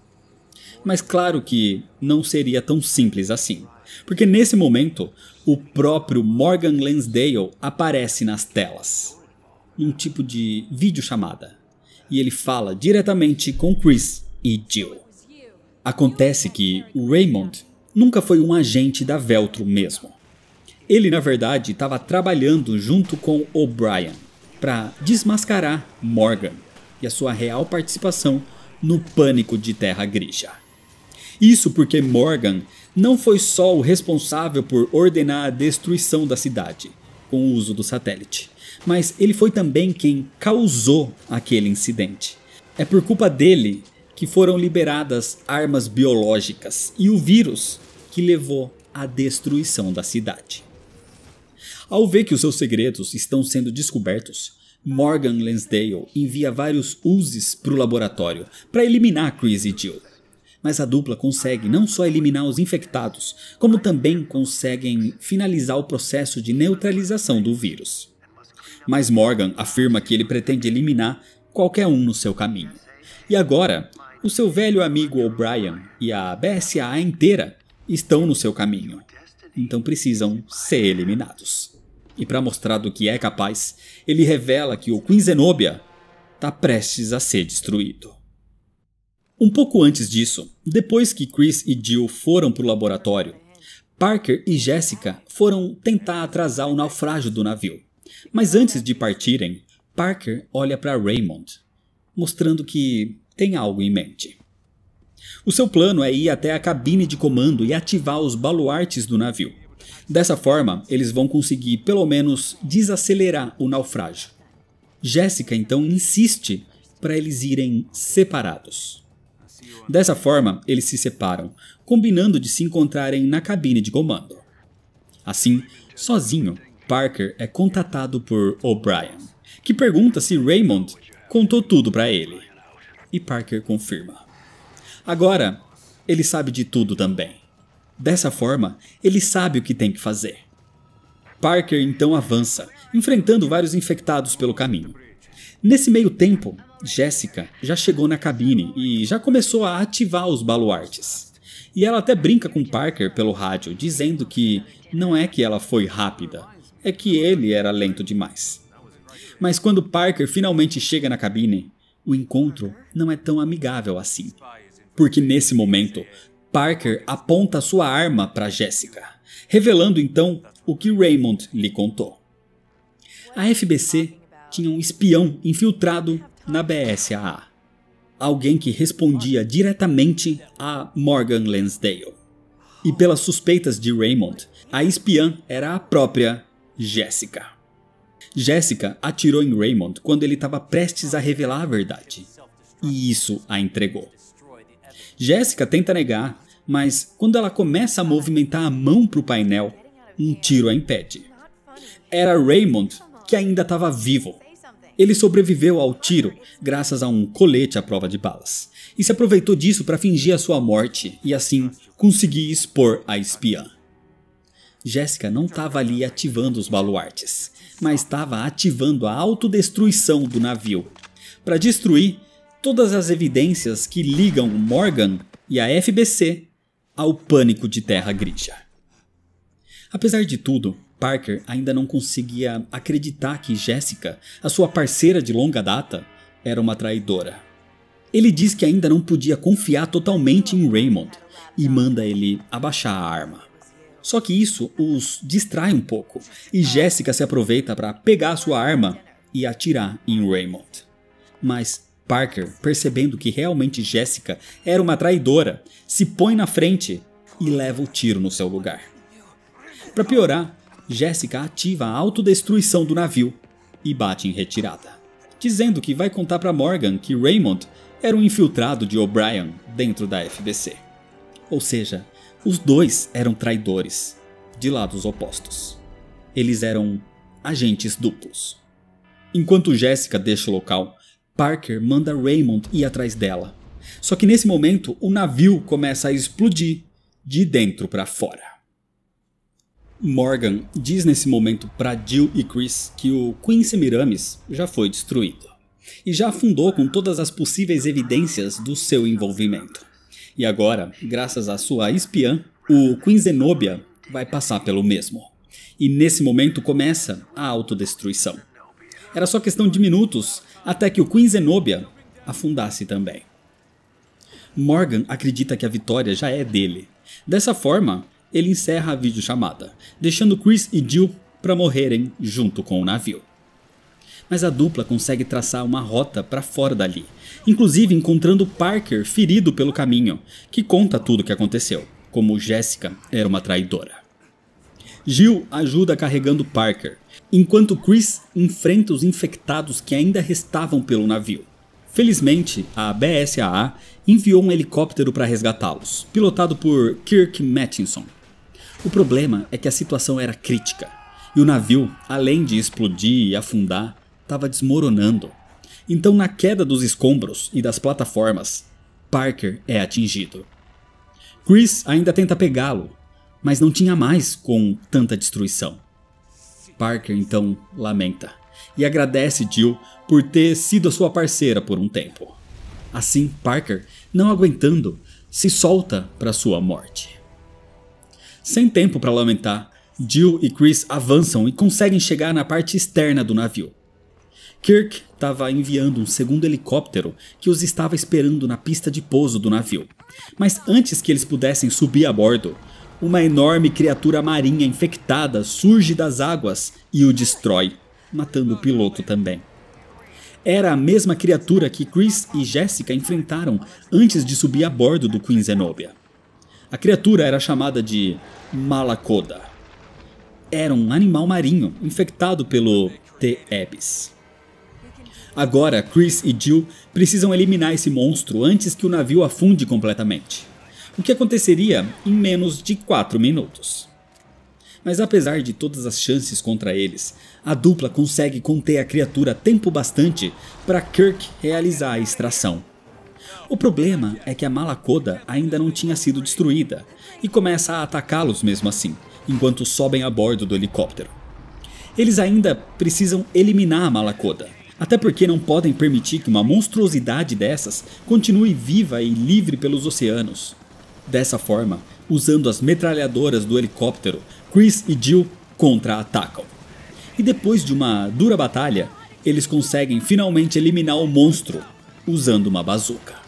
Mas claro que não seria tão simples assim. Porque nesse momento, o próprio Morgan Lansdale aparece nas telas, num tipo de videochamada, e ele fala diretamente com Chris e Jill. Acontece que o Raymond nunca foi um agente da Veltro mesmo. Ele, na verdade, estava trabalhando junto com O'Brien para desmascarar Morgan e a sua real participação no pânico de Terra Grixa. Isso porque Morgan não foi só o responsável por ordenar a destruição da cidade com o uso do satélite, mas ele foi também quem causou aquele incidente. É por culpa dele que foram liberadas armas biológicas e o vírus que levou à destruição da cidade. Ao ver que os seus segredos estão sendo descobertos, Morgan Lansdale envia vários uses para o laboratório para eliminar Chris e Jill mas a dupla consegue não só eliminar os infectados, como também conseguem finalizar o processo de neutralização do vírus. Mas Morgan afirma que ele pretende eliminar qualquer um no seu caminho. E agora, o seu velho amigo O'Brien e a BSAA inteira estão no seu caminho, então precisam ser eliminados. E para mostrar do que é capaz, ele revela que o Queen Zenobia está prestes a ser destruído. Um pouco antes disso, depois que Chris e Jill foram para o laboratório, Parker e Jessica foram tentar atrasar o naufrágio do navio. Mas antes de partirem, Parker olha para Raymond, mostrando que tem algo em mente. O seu plano é ir até a cabine de comando e ativar os baluartes do navio. Dessa forma, eles vão conseguir pelo menos desacelerar o naufrágio. Jessica então insiste para eles irem separados. Dessa forma, eles se separam, combinando de se encontrarem na cabine de comando. Assim, sozinho, Parker é contatado por O'Brien, que pergunta se Raymond contou tudo para ele. E Parker confirma. Agora, ele sabe de tudo também. Dessa forma, ele sabe o que tem que fazer. Parker então avança, enfrentando vários infectados pelo caminho. Nesse meio tempo, Jéssica já chegou na cabine e já começou a ativar os baluartes. E ela até brinca com Parker pelo rádio, dizendo que não é que ela foi rápida, é que ele era lento demais. Mas quando Parker finalmente chega na cabine, o encontro não é tão amigável assim. Porque nesse momento, Parker aponta sua arma para Jéssica, revelando então o que Raymond lhe contou. A FBC tinha um espião infiltrado na BSAA. Alguém que respondia diretamente a Morgan Lansdale. E pelas suspeitas de Raymond, a espiã era a própria Jessica. Jessica atirou em Raymond quando ele estava prestes a revelar a verdade. E isso a entregou. Jessica tenta negar, mas quando ela começa a movimentar a mão para o painel, um tiro a impede. Era Raymond que ainda estava vivo ele sobreviveu ao tiro graças a um colete à prova de balas e se aproveitou disso para fingir a sua morte e assim conseguir expor a espiã. Jéssica não estava ali ativando os baluartes, mas estava ativando a autodestruição do navio para destruir todas as evidências que ligam Morgan e a FBC ao pânico de Terra Grija. Apesar de tudo, Parker ainda não conseguia acreditar que Jessica, a sua parceira de longa data, era uma traidora. Ele diz que ainda não podia confiar totalmente em Raymond e manda ele abaixar a arma. Só que isso os distrai um pouco e Jessica se aproveita para pegar sua arma e atirar em Raymond. Mas Parker, percebendo que realmente Jessica era uma traidora, se põe na frente e leva o tiro no seu lugar. Para piorar, Jéssica ativa a autodestruição do navio e bate em retirada, dizendo que vai contar para Morgan que Raymond era um infiltrado de O'Brien dentro da FBC. Ou seja, os dois eram traidores, de lados opostos. Eles eram agentes duplos. Enquanto Jéssica deixa o local, Parker manda Raymond ir atrás dela. Só que nesse momento, o navio começa a explodir de dentro para fora. Morgan diz nesse momento para Jill e Chris que o Quincy Miramis já foi destruído e já afundou com todas as possíveis evidências do seu envolvimento. E agora, graças à sua espiã, o Queen Zenobia vai passar pelo mesmo. E nesse momento começa a autodestruição. Era só questão de minutos até que o Queen Zenobia afundasse também. Morgan acredita que a vitória já é dele. Dessa forma, ele encerra a videochamada, deixando Chris e Jill para morrerem junto com o navio. Mas a dupla consegue traçar uma rota para fora dali, inclusive encontrando Parker ferido pelo caminho, que conta tudo o que aconteceu, como Jessica era uma traidora. Jill ajuda carregando Parker, enquanto Chris enfrenta os infectados que ainda restavam pelo navio. Felizmente, a BSAA enviou um helicóptero para resgatá-los, pilotado por Kirk Mattinson, o problema é que a situação era crítica e o navio, além de explodir e afundar, estava desmoronando. Então, na queda dos escombros e das plataformas, Parker é atingido. Chris ainda tenta pegá-lo, mas não tinha mais com tanta destruição. Parker então lamenta e agradece Jill por ter sido a sua parceira por um tempo. Assim, Parker, não aguentando, se solta para sua morte. Sem tempo para lamentar, Jill e Chris avançam e conseguem chegar na parte externa do navio. Kirk estava enviando um segundo helicóptero que os estava esperando na pista de pouso do navio. Mas antes que eles pudessem subir a bordo, uma enorme criatura marinha infectada surge das águas e o destrói, matando o piloto também. Era a mesma criatura que Chris e Jessica enfrentaram antes de subir a bordo do Queen Zenobia. A criatura era chamada de malacoda. Era um animal marinho infectado pelo T. Ebis. Agora, Chris e Jill precisam eliminar esse monstro antes que o navio afunde completamente, o que aconteceria em menos de 4 minutos. Mas apesar de todas as chances contra eles, a dupla consegue conter a criatura tempo bastante para Kirk realizar a extração. O problema é que a Malacoda ainda não tinha sido destruída e começa a atacá-los mesmo assim, enquanto sobem a bordo do helicóptero. Eles ainda precisam eliminar a Malacoda, até porque não podem permitir que uma monstruosidade dessas continue viva e livre pelos oceanos. Dessa forma, usando as metralhadoras do helicóptero, Chris e Jill contra-atacam. E depois de uma dura batalha, eles conseguem finalmente eliminar o monstro usando uma bazuca.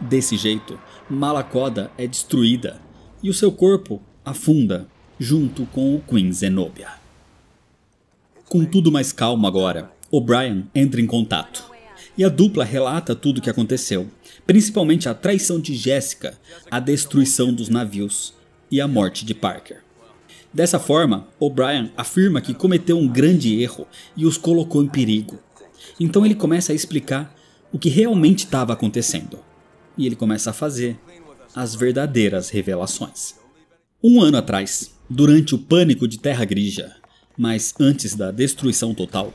Desse jeito, Malacoda é destruída e o seu corpo afunda junto com o Queen Zenobia. Com tudo mais calmo agora, O'Brien entra em contato. E a dupla relata tudo o que aconteceu, principalmente a traição de Jessica, a destruição dos navios e a morte de Parker. Dessa forma, O'Brien afirma que cometeu um grande erro e os colocou em perigo. Então ele começa a explicar o que realmente estava acontecendo e ele começa a fazer as verdadeiras revelações. Um ano atrás, durante o pânico de Terra Grija, mas antes da destruição total,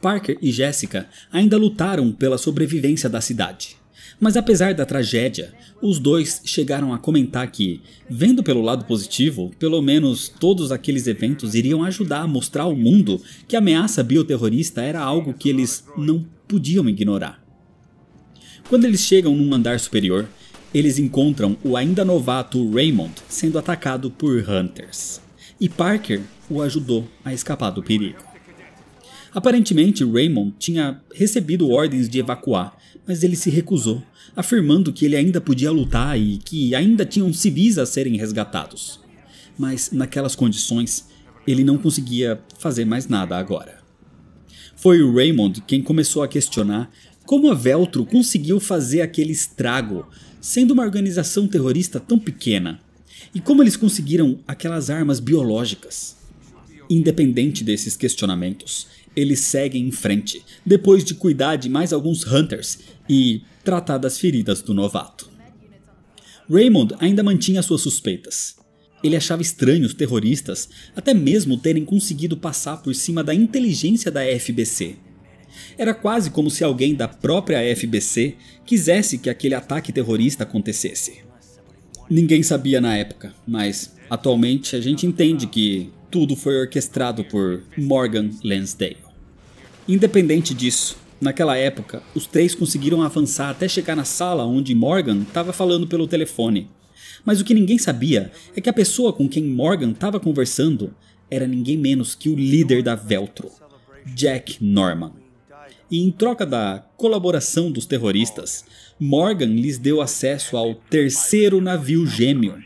Parker e Jessica ainda lutaram pela sobrevivência da cidade. Mas apesar da tragédia, os dois chegaram a comentar que, vendo pelo lado positivo, pelo menos todos aqueles eventos iriam ajudar a mostrar ao mundo que a ameaça bioterrorista era algo que eles não podiam ignorar. Quando eles chegam num andar superior, eles encontram o ainda novato Raymond sendo atacado por Hunters, e Parker o ajudou a escapar do perigo. Aparentemente, Raymond tinha recebido ordens de evacuar, mas ele se recusou, afirmando que ele ainda podia lutar e que ainda tinham civis a serem resgatados. Mas naquelas condições, ele não conseguia fazer mais nada agora. Foi o Raymond quem começou a questionar como a Veltro conseguiu fazer aquele estrago, sendo uma organização terrorista tão pequena? E como eles conseguiram aquelas armas biológicas? Independente desses questionamentos, eles seguem em frente, depois de cuidar de mais alguns Hunters e tratar das feridas do novato. Raymond ainda mantinha suas suspeitas. Ele achava estranho os terroristas até mesmo terem conseguido passar por cima da inteligência da FBC. Era quase como se alguém da própria FBC quisesse que aquele ataque terrorista acontecesse. Ninguém sabia na época, mas atualmente a gente entende que tudo foi orquestrado por Morgan Lansdale. Independente disso, naquela época, os três conseguiram avançar até chegar na sala onde Morgan estava falando pelo telefone. Mas o que ninguém sabia é que a pessoa com quem Morgan estava conversando era ninguém menos que o líder da Veltro, Jack Norman e, em troca da colaboração dos terroristas, Morgan lhes deu acesso ao terceiro navio gêmeo,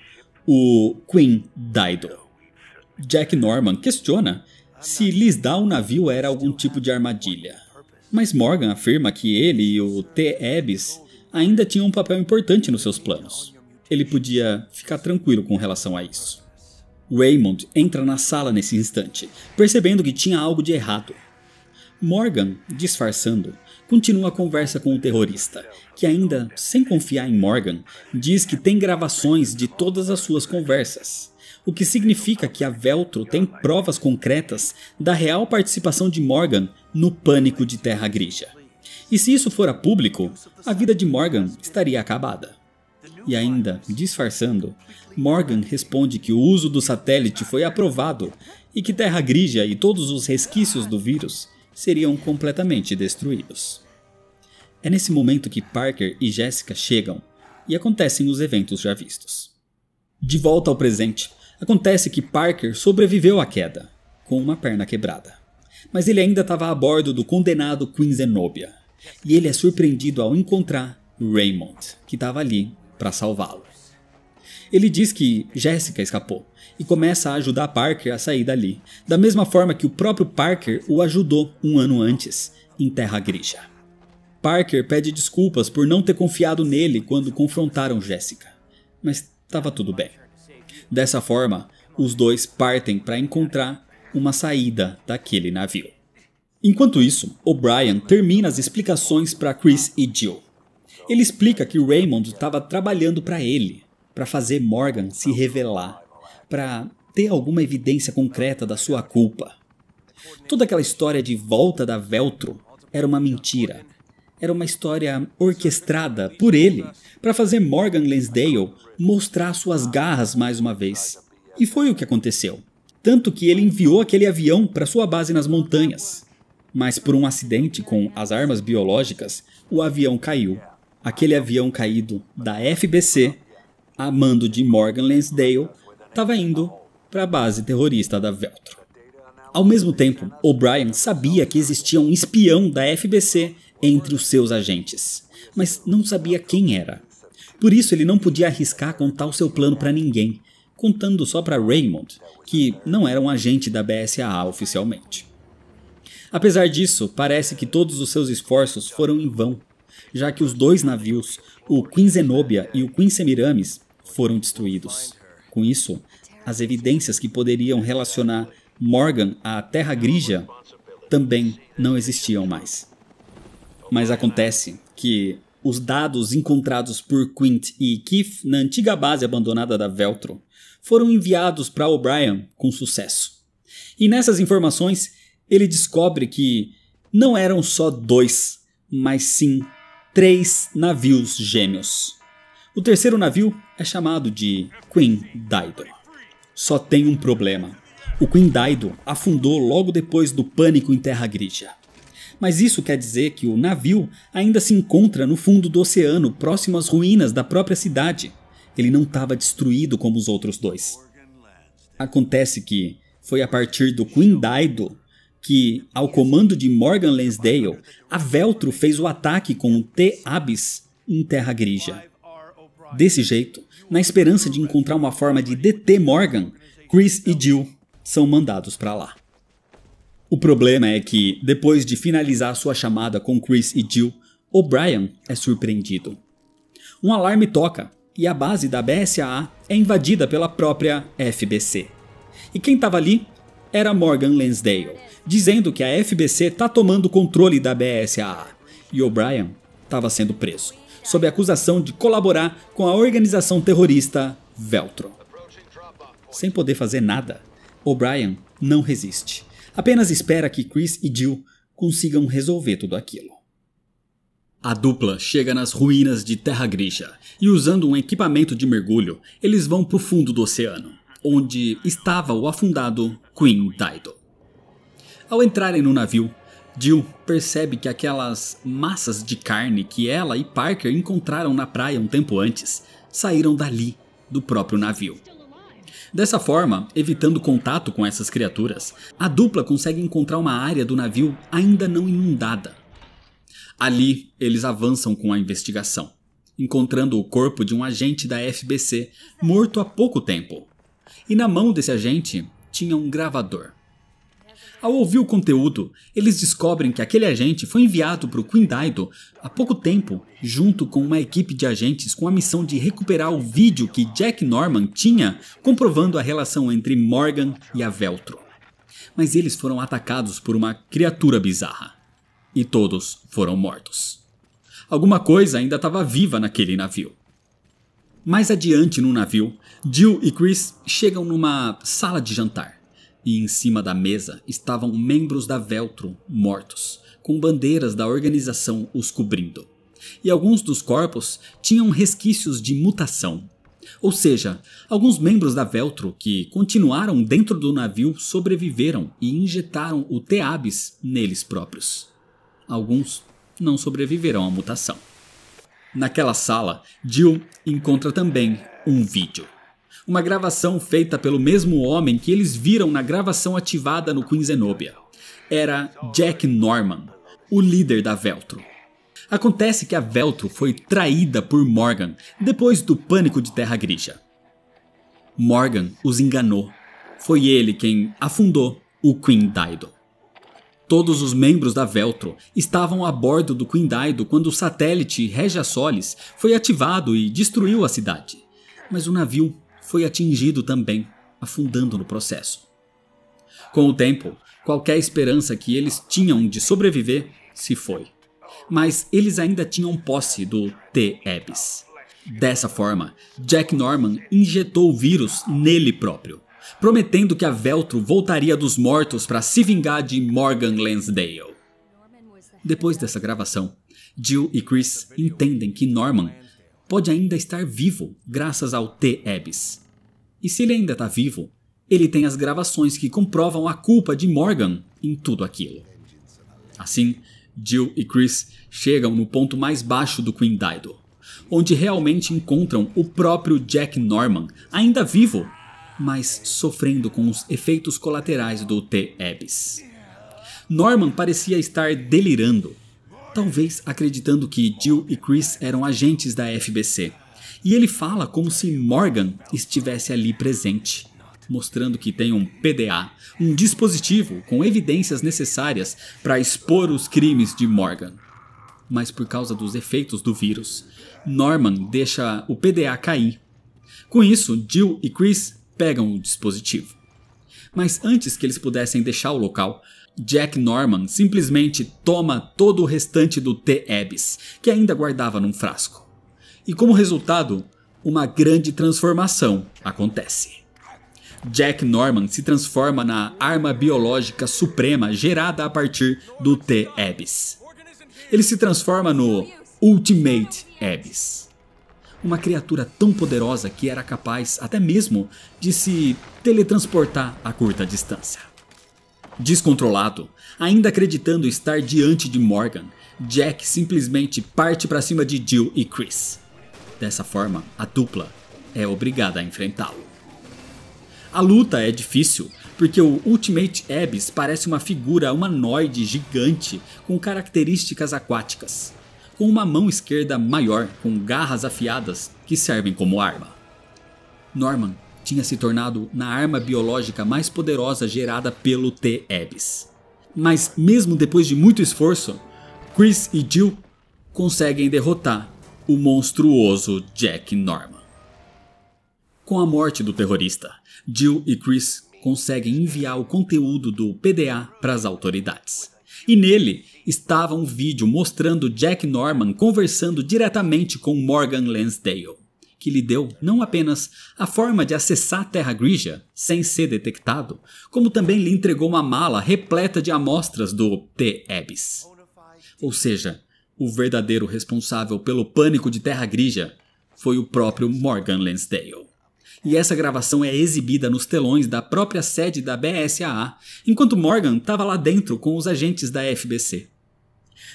o Queen Dido. Jack Norman questiona se lhes dar o navio era algum tipo de armadilha, mas Morgan afirma que ele e o T. Ebbs ainda tinham um papel importante nos seus planos. Ele podia ficar tranquilo com relação a isso. Raymond entra na sala nesse instante, percebendo que tinha algo de errado Morgan, disfarçando, continua a conversa com o terrorista, que ainda sem confiar em Morgan, diz que tem gravações de todas as suas conversas. O que significa que a Veltro tem provas concretas da real participação de Morgan no pânico de Terra Grija. E se isso for público, a vida de Morgan estaria acabada. E ainda, disfarçando, Morgan responde que o uso do satélite foi aprovado e que Terra Grija e todos os resquícios do vírus seriam completamente destruídos. É nesse momento que Parker e Jessica chegam e acontecem os eventos já vistos. De volta ao presente, acontece que Parker sobreviveu à queda, com uma perna quebrada. Mas ele ainda estava a bordo do condenado Queen Zenobia, e ele é surpreendido ao encontrar Raymond, que estava ali para salvá-lo. Ele diz que Jessica escapou e começa a ajudar Parker a sair dali, da mesma forma que o próprio Parker o ajudou um ano antes, em Terra Grixa. Parker pede desculpas por não ter confiado nele quando confrontaram Jessica, mas estava tudo bem. Dessa forma, os dois partem para encontrar uma saída daquele navio. Enquanto isso, O'Brien termina as explicações para Chris e Jill. Ele explica que Raymond estava trabalhando para ele, para fazer Morgan se revelar, para ter alguma evidência concreta da sua culpa. Toda aquela história de volta da Veltro era uma mentira. Era uma história orquestrada por ele para fazer Morgan Lansdale mostrar suas garras mais uma vez. E foi o que aconteceu. Tanto que ele enviou aquele avião para sua base nas montanhas. Mas por um acidente com as armas biológicas, o avião caiu. Aquele avião caído da FBC a mando de Morgan Lansdale, estava indo para a base terrorista da Veltro. Ao mesmo tempo, O'Brien sabia que existia um espião da FBC entre os seus agentes, mas não sabia quem era. Por isso, ele não podia arriscar contar o seu plano para ninguém, contando só para Raymond, que não era um agente da BSAA oficialmente. Apesar disso, parece que todos os seus esforços foram em vão, já que os dois navios, o Queen Zenobia e o Queen Semiramis, foram destruídos. Com isso, as evidências que poderiam relacionar Morgan à Terra Grija também não existiam mais. Mas acontece que os dados encontrados por Quint e Keith na antiga base abandonada da Veltro foram enviados para O'Brien com sucesso. E nessas informações, ele descobre que não eram só dois, mas sim três navios gêmeos. O terceiro navio é chamado de Queen Dido. Só tem um problema. O Queen Dido afundou logo depois do pânico em Terra Grigia. Mas isso quer dizer que o navio ainda se encontra no fundo do oceano, próximo às ruínas da própria cidade. Ele não estava destruído como os outros dois. Acontece que foi a partir do Queen Dido que, ao comando de Morgan Lansdale, a Veltro fez o ataque com o T-Abyss em Terra Grigia. Desse jeito, na esperança de encontrar uma forma de deter Morgan, Chris e Jill são mandados para lá. O problema é que, depois de finalizar sua chamada com Chris e Jill, O'Brien é surpreendido. Um alarme toca e a base da BSAA é invadida pela própria FBC. E quem estava ali era Morgan Lansdale, dizendo que a FBC está tomando controle da BSAA e O'Brien estava sendo preso sob a acusação de colaborar com a organização terrorista Veltro. Sem poder fazer nada, O'Brien não resiste. Apenas espera que Chris e Jill consigam resolver tudo aquilo. A dupla chega nas ruínas de Terra Grija e, usando um equipamento de mergulho, eles vão para o fundo do oceano, onde estava o afundado Queen Dido. Ao entrarem no navio, Jill percebe que aquelas massas de carne que ela e Parker encontraram na praia um tempo antes saíram dali, do próprio navio. Dessa forma, evitando contato com essas criaturas, a dupla consegue encontrar uma área do navio ainda não inundada. Ali, eles avançam com a investigação, encontrando o corpo de um agente da FBC morto há pouco tempo. E na mão desse agente tinha um gravador. Ao ouvir o conteúdo, eles descobrem que aquele agente foi enviado para o Quindaido há pouco tempo, junto com uma equipe de agentes com a missão de recuperar o vídeo que Jack Norman tinha comprovando a relação entre Morgan e a Veltro. Mas eles foram atacados por uma criatura bizarra. E todos foram mortos. Alguma coisa ainda estava viva naquele navio. Mais adiante no navio, Jill e Chris chegam numa sala de jantar e em cima da mesa estavam membros da Veltro mortos, com bandeiras da organização os cobrindo. E alguns dos corpos tinham resquícios de mutação. Ou seja, alguns membros da Veltro que continuaram dentro do navio sobreviveram e injetaram o Teabis neles próprios. Alguns não sobreviveram à mutação. Naquela sala, Jill encontra também um vídeo uma gravação feita pelo mesmo homem que eles viram na gravação ativada no Queen Zenobia. Era Jack Norman, o líder da Veltro. Acontece que a Veltro foi traída por Morgan depois do pânico de Terra Grija. Morgan os enganou. Foi ele quem afundou o Queen Dido. Todos os membros da Veltro estavam a bordo do Queen Dido quando o satélite Regia Solis foi ativado e destruiu a cidade. Mas o navio foi atingido também, afundando no processo. Com o tempo, qualquer esperança que eles tinham de sobreviver se foi. Mas eles ainda tinham posse do t Ebis. Dessa forma, Jack Norman injetou o vírus nele próprio, prometendo que a Veltro voltaria dos mortos para se vingar de Morgan Lansdale. Depois dessa gravação, Jill e Chris entendem que Norman pode ainda estar vivo graças ao T-Ebs. E se ele ainda está vivo, ele tem as gravações que comprovam a culpa de Morgan em tudo aquilo. Assim, Jill e Chris chegam no ponto mais baixo do Queen Dido, onde realmente encontram o próprio Jack Norman, ainda vivo, mas sofrendo com os efeitos colaterais do T-Ebs. Norman parecia estar delirando talvez acreditando que Jill e Chris eram agentes da FBC. E ele fala como se Morgan estivesse ali presente, mostrando que tem um PDA, um dispositivo com evidências necessárias para expor os crimes de Morgan. Mas por causa dos efeitos do vírus, Norman deixa o PDA cair. Com isso, Jill e Chris pegam o dispositivo. Mas antes que eles pudessem deixar o local, Jack Norman simplesmente toma todo o restante do T. ebis que ainda guardava num frasco. E como resultado, uma grande transformação acontece. Jack Norman se transforma na arma biológica suprema gerada a partir do T. ebis Ele se transforma no Ultimate Ebis. Uma criatura tão poderosa que era capaz até mesmo de se teletransportar a curta distância. Descontrolado, ainda acreditando estar diante de Morgan, Jack simplesmente parte para cima de Jill e Chris. Dessa forma, a dupla é obrigada a enfrentá-lo. A luta é difícil, porque o Ultimate Abyss parece uma figura humanoide gigante com características aquáticas, com uma mão esquerda maior com garras afiadas que servem como arma. Norman tinha se tornado na arma biológica mais poderosa gerada pelo T-Ebis. Mas mesmo depois de muito esforço, Chris e Jill conseguem derrotar o monstruoso Jack Norman. Com a morte do terrorista, Jill e Chris conseguem enviar o conteúdo do PDA para as autoridades. E nele estava um vídeo mostrando Jack Norman conversando diretamente com Morgan Lansdale que lhe deu não apenas a forma de acessar a Terra Grija sem ser detectado, como também lhe entregou uma mala repleta de amostras do T-Ebis. Ou seja, o verdadeiro responsável pelo pânico de Terra Grija foi o próprio Morgan Lansdale. E essa gravação é exibida nos telões da própria sede da BSAA, enquanto Morgan estava lá dentro com os agentes da FBC.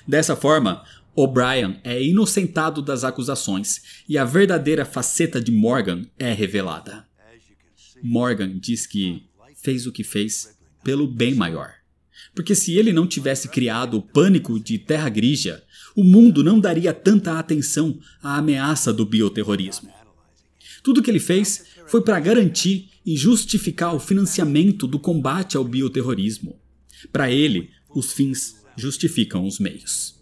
Dessa forma, O'Brien é inocentado das acusações e a verdadeira faceta de Morgan é revelada. Morgan diz que fez o que fez pelo bem maior. Porque se ele não tivesse criado o pânico de Terra Grija, o mundo não daria tanta atenção à ameaça do bioterrorismo. Tudo o que ele fez foi para garantir e justificar o financiamento do combate ao bioterrorismo. Para ele, os fins justificam os meios.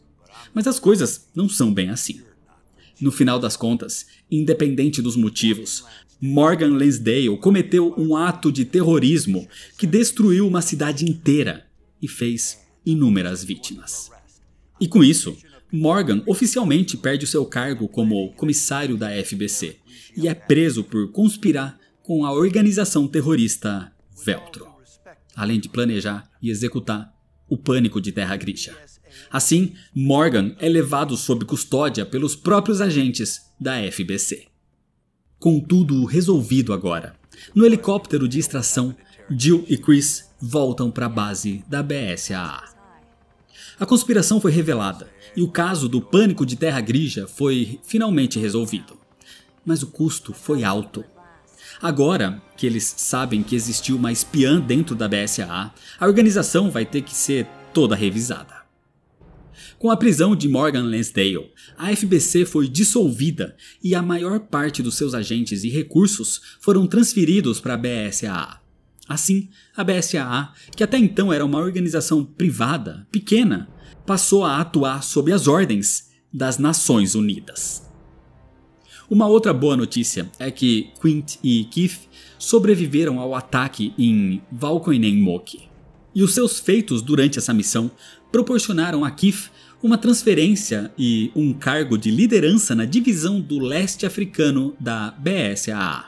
Mas as coisas não são bem assim. No final das contas, independente dos motivos, Morgan Lansdale cometeu um ato de terrorismo que destruiu uma cidade inteira e fez inúmeras vítimas. E com isso, Morgan oficialmente perde o seu cargo como comissário da FBC e é preso por conspirar com a organização terrorista Veltro, além de planejar e executar o pânico de Terra Grixa. Assim, Morgan é levado sob custódia pelos próprios agentes da FBC. Com tudo resolvido agora, no helicóptero de extração, Jill e Chris voltam para a base da BSAA. A conspiração foi revelada e o caso do pânico de Terra Grija foi finalmente resolvido. Mas o custo foi alto. Agora que eles sabem que existiu uma espiã dentro da BSAA, a organização vai ter que ser toda revisada. Com a prisão de Morgan Lansdale, a FBC foi dissolvida e a maior parte dos seus agentes e recursos foram transferidos para a BSAA. Assim, a BSAA, que até então era uma organização privada, pequena, passou a atuar sob as ordens das Nações Unidas. Uma outra boa notícia é que Quint e Keith sobreviveram ao ataque em Valkoinenmoki, e os seus feitos durante essa missão proporcionaram a Keith uma transferência e um cargo de liderança na divisão do leste africano da BSAA.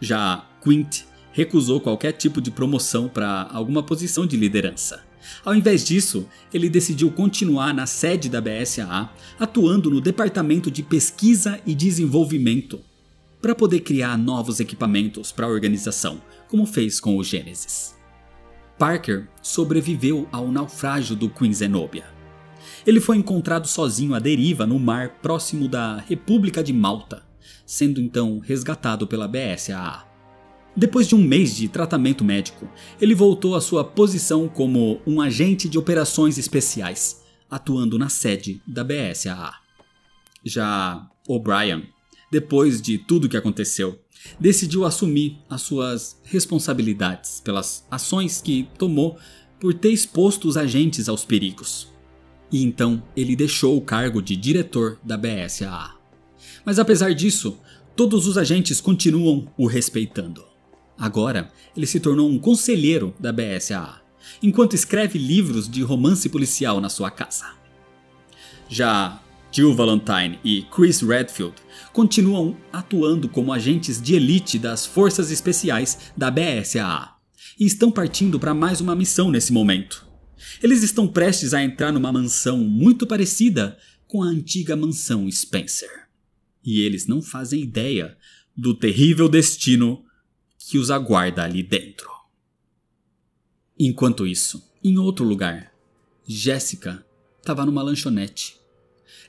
Já Quint recusou qualquer tipo de promoção para alguma posição de liderança. Ao invés disso, ele decidiu continuar na sede da BSAA, atuando no Departamento de Pesquisa e Desenvolvimento, para poder criar novos equipamentos para a organização, como fez com o Gênesis. Parker sobreviveu ao naufrágio do Queen Zenobia, ele foi encontrado sozinho à deriva no mar próximo da República de Malta, sendo então resgatado pela BSAA. Depois de um mês de tratamento médico, ele voltou à sua posição como um agente de operações especiais, atuando na sede da BSAA. Já O'Brien, depois de tudo o que aconteceu, decidiu assumir as suas responsabilidades pelas ações que tomou por ter exposto os agentes aos perigos. E então ele deixou o cargo de diretor da BSAA. Mas apesar disso, todos os agentes continuam o respeitando. Agora, ele se tornou um conselheiro da BSAA, enquanto escreve livros de romance policial na sua casa. Já Jill Valentine e Chris Redfield continuam atuando como agentes de elite das forças especiais da BSAA e estão partindo para mais uma missão nesse momento. Eles estão prestes a entrar numa mansão muito parecida com a antiga mansão Spencer. E eles não fazem ideia do terrível destino que os aguarda ali dentro. Enquanto isso, em outro lugar, Jéssica estava numa lanchonete.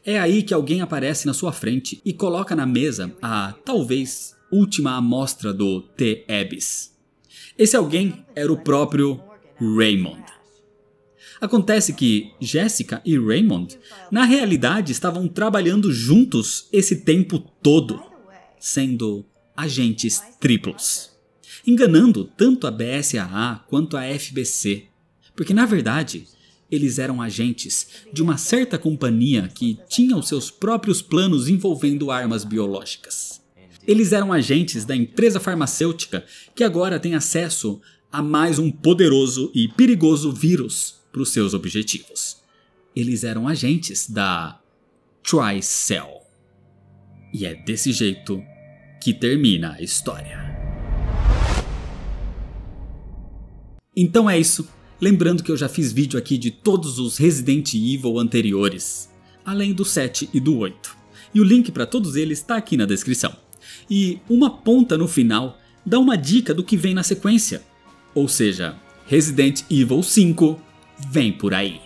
É aí que alguém aparece na sua frente e coloca na mesa a talvez última amostra do T. Ebis. Esse alguém era o próprio Raymond. Acontece que Jessica e Raymond, na realidade, estavam trabalhando juntos esse tempo todo, sendo agentes triplos, enganando tanto a BSAA quanto a FBC, porque na verdade eles eram agentes de uma certa companhia que tinha os seus próprios planos envolvendo armas biológicas. Eles eram agentes da empresa farmacêutica que agora tem acesso a mais um poderoso e perigoso vírus para os seus objetivos. Eles eram agentes da Tricell. E é desse jeito que termina a história. Então é isso. Lembrando que eu já fiz vídeo aqui de todos os Resident Evil anteriores, além do 7 e do 8. E o link para todos eles está aqui na descrição. E uma ponta no final dá uma dica do que vem na sequência, ou seja, Resident Evil 5 vem por aí.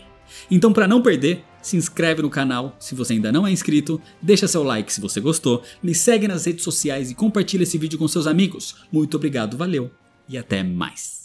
Então, para não perder, se inscreve no canal se você ainda não é inscrito, deixa seu like se você gostou, me segue nas redes sociais e compartilha esse vídeo com seus amigos. Muito obrigado, valeu e até mais.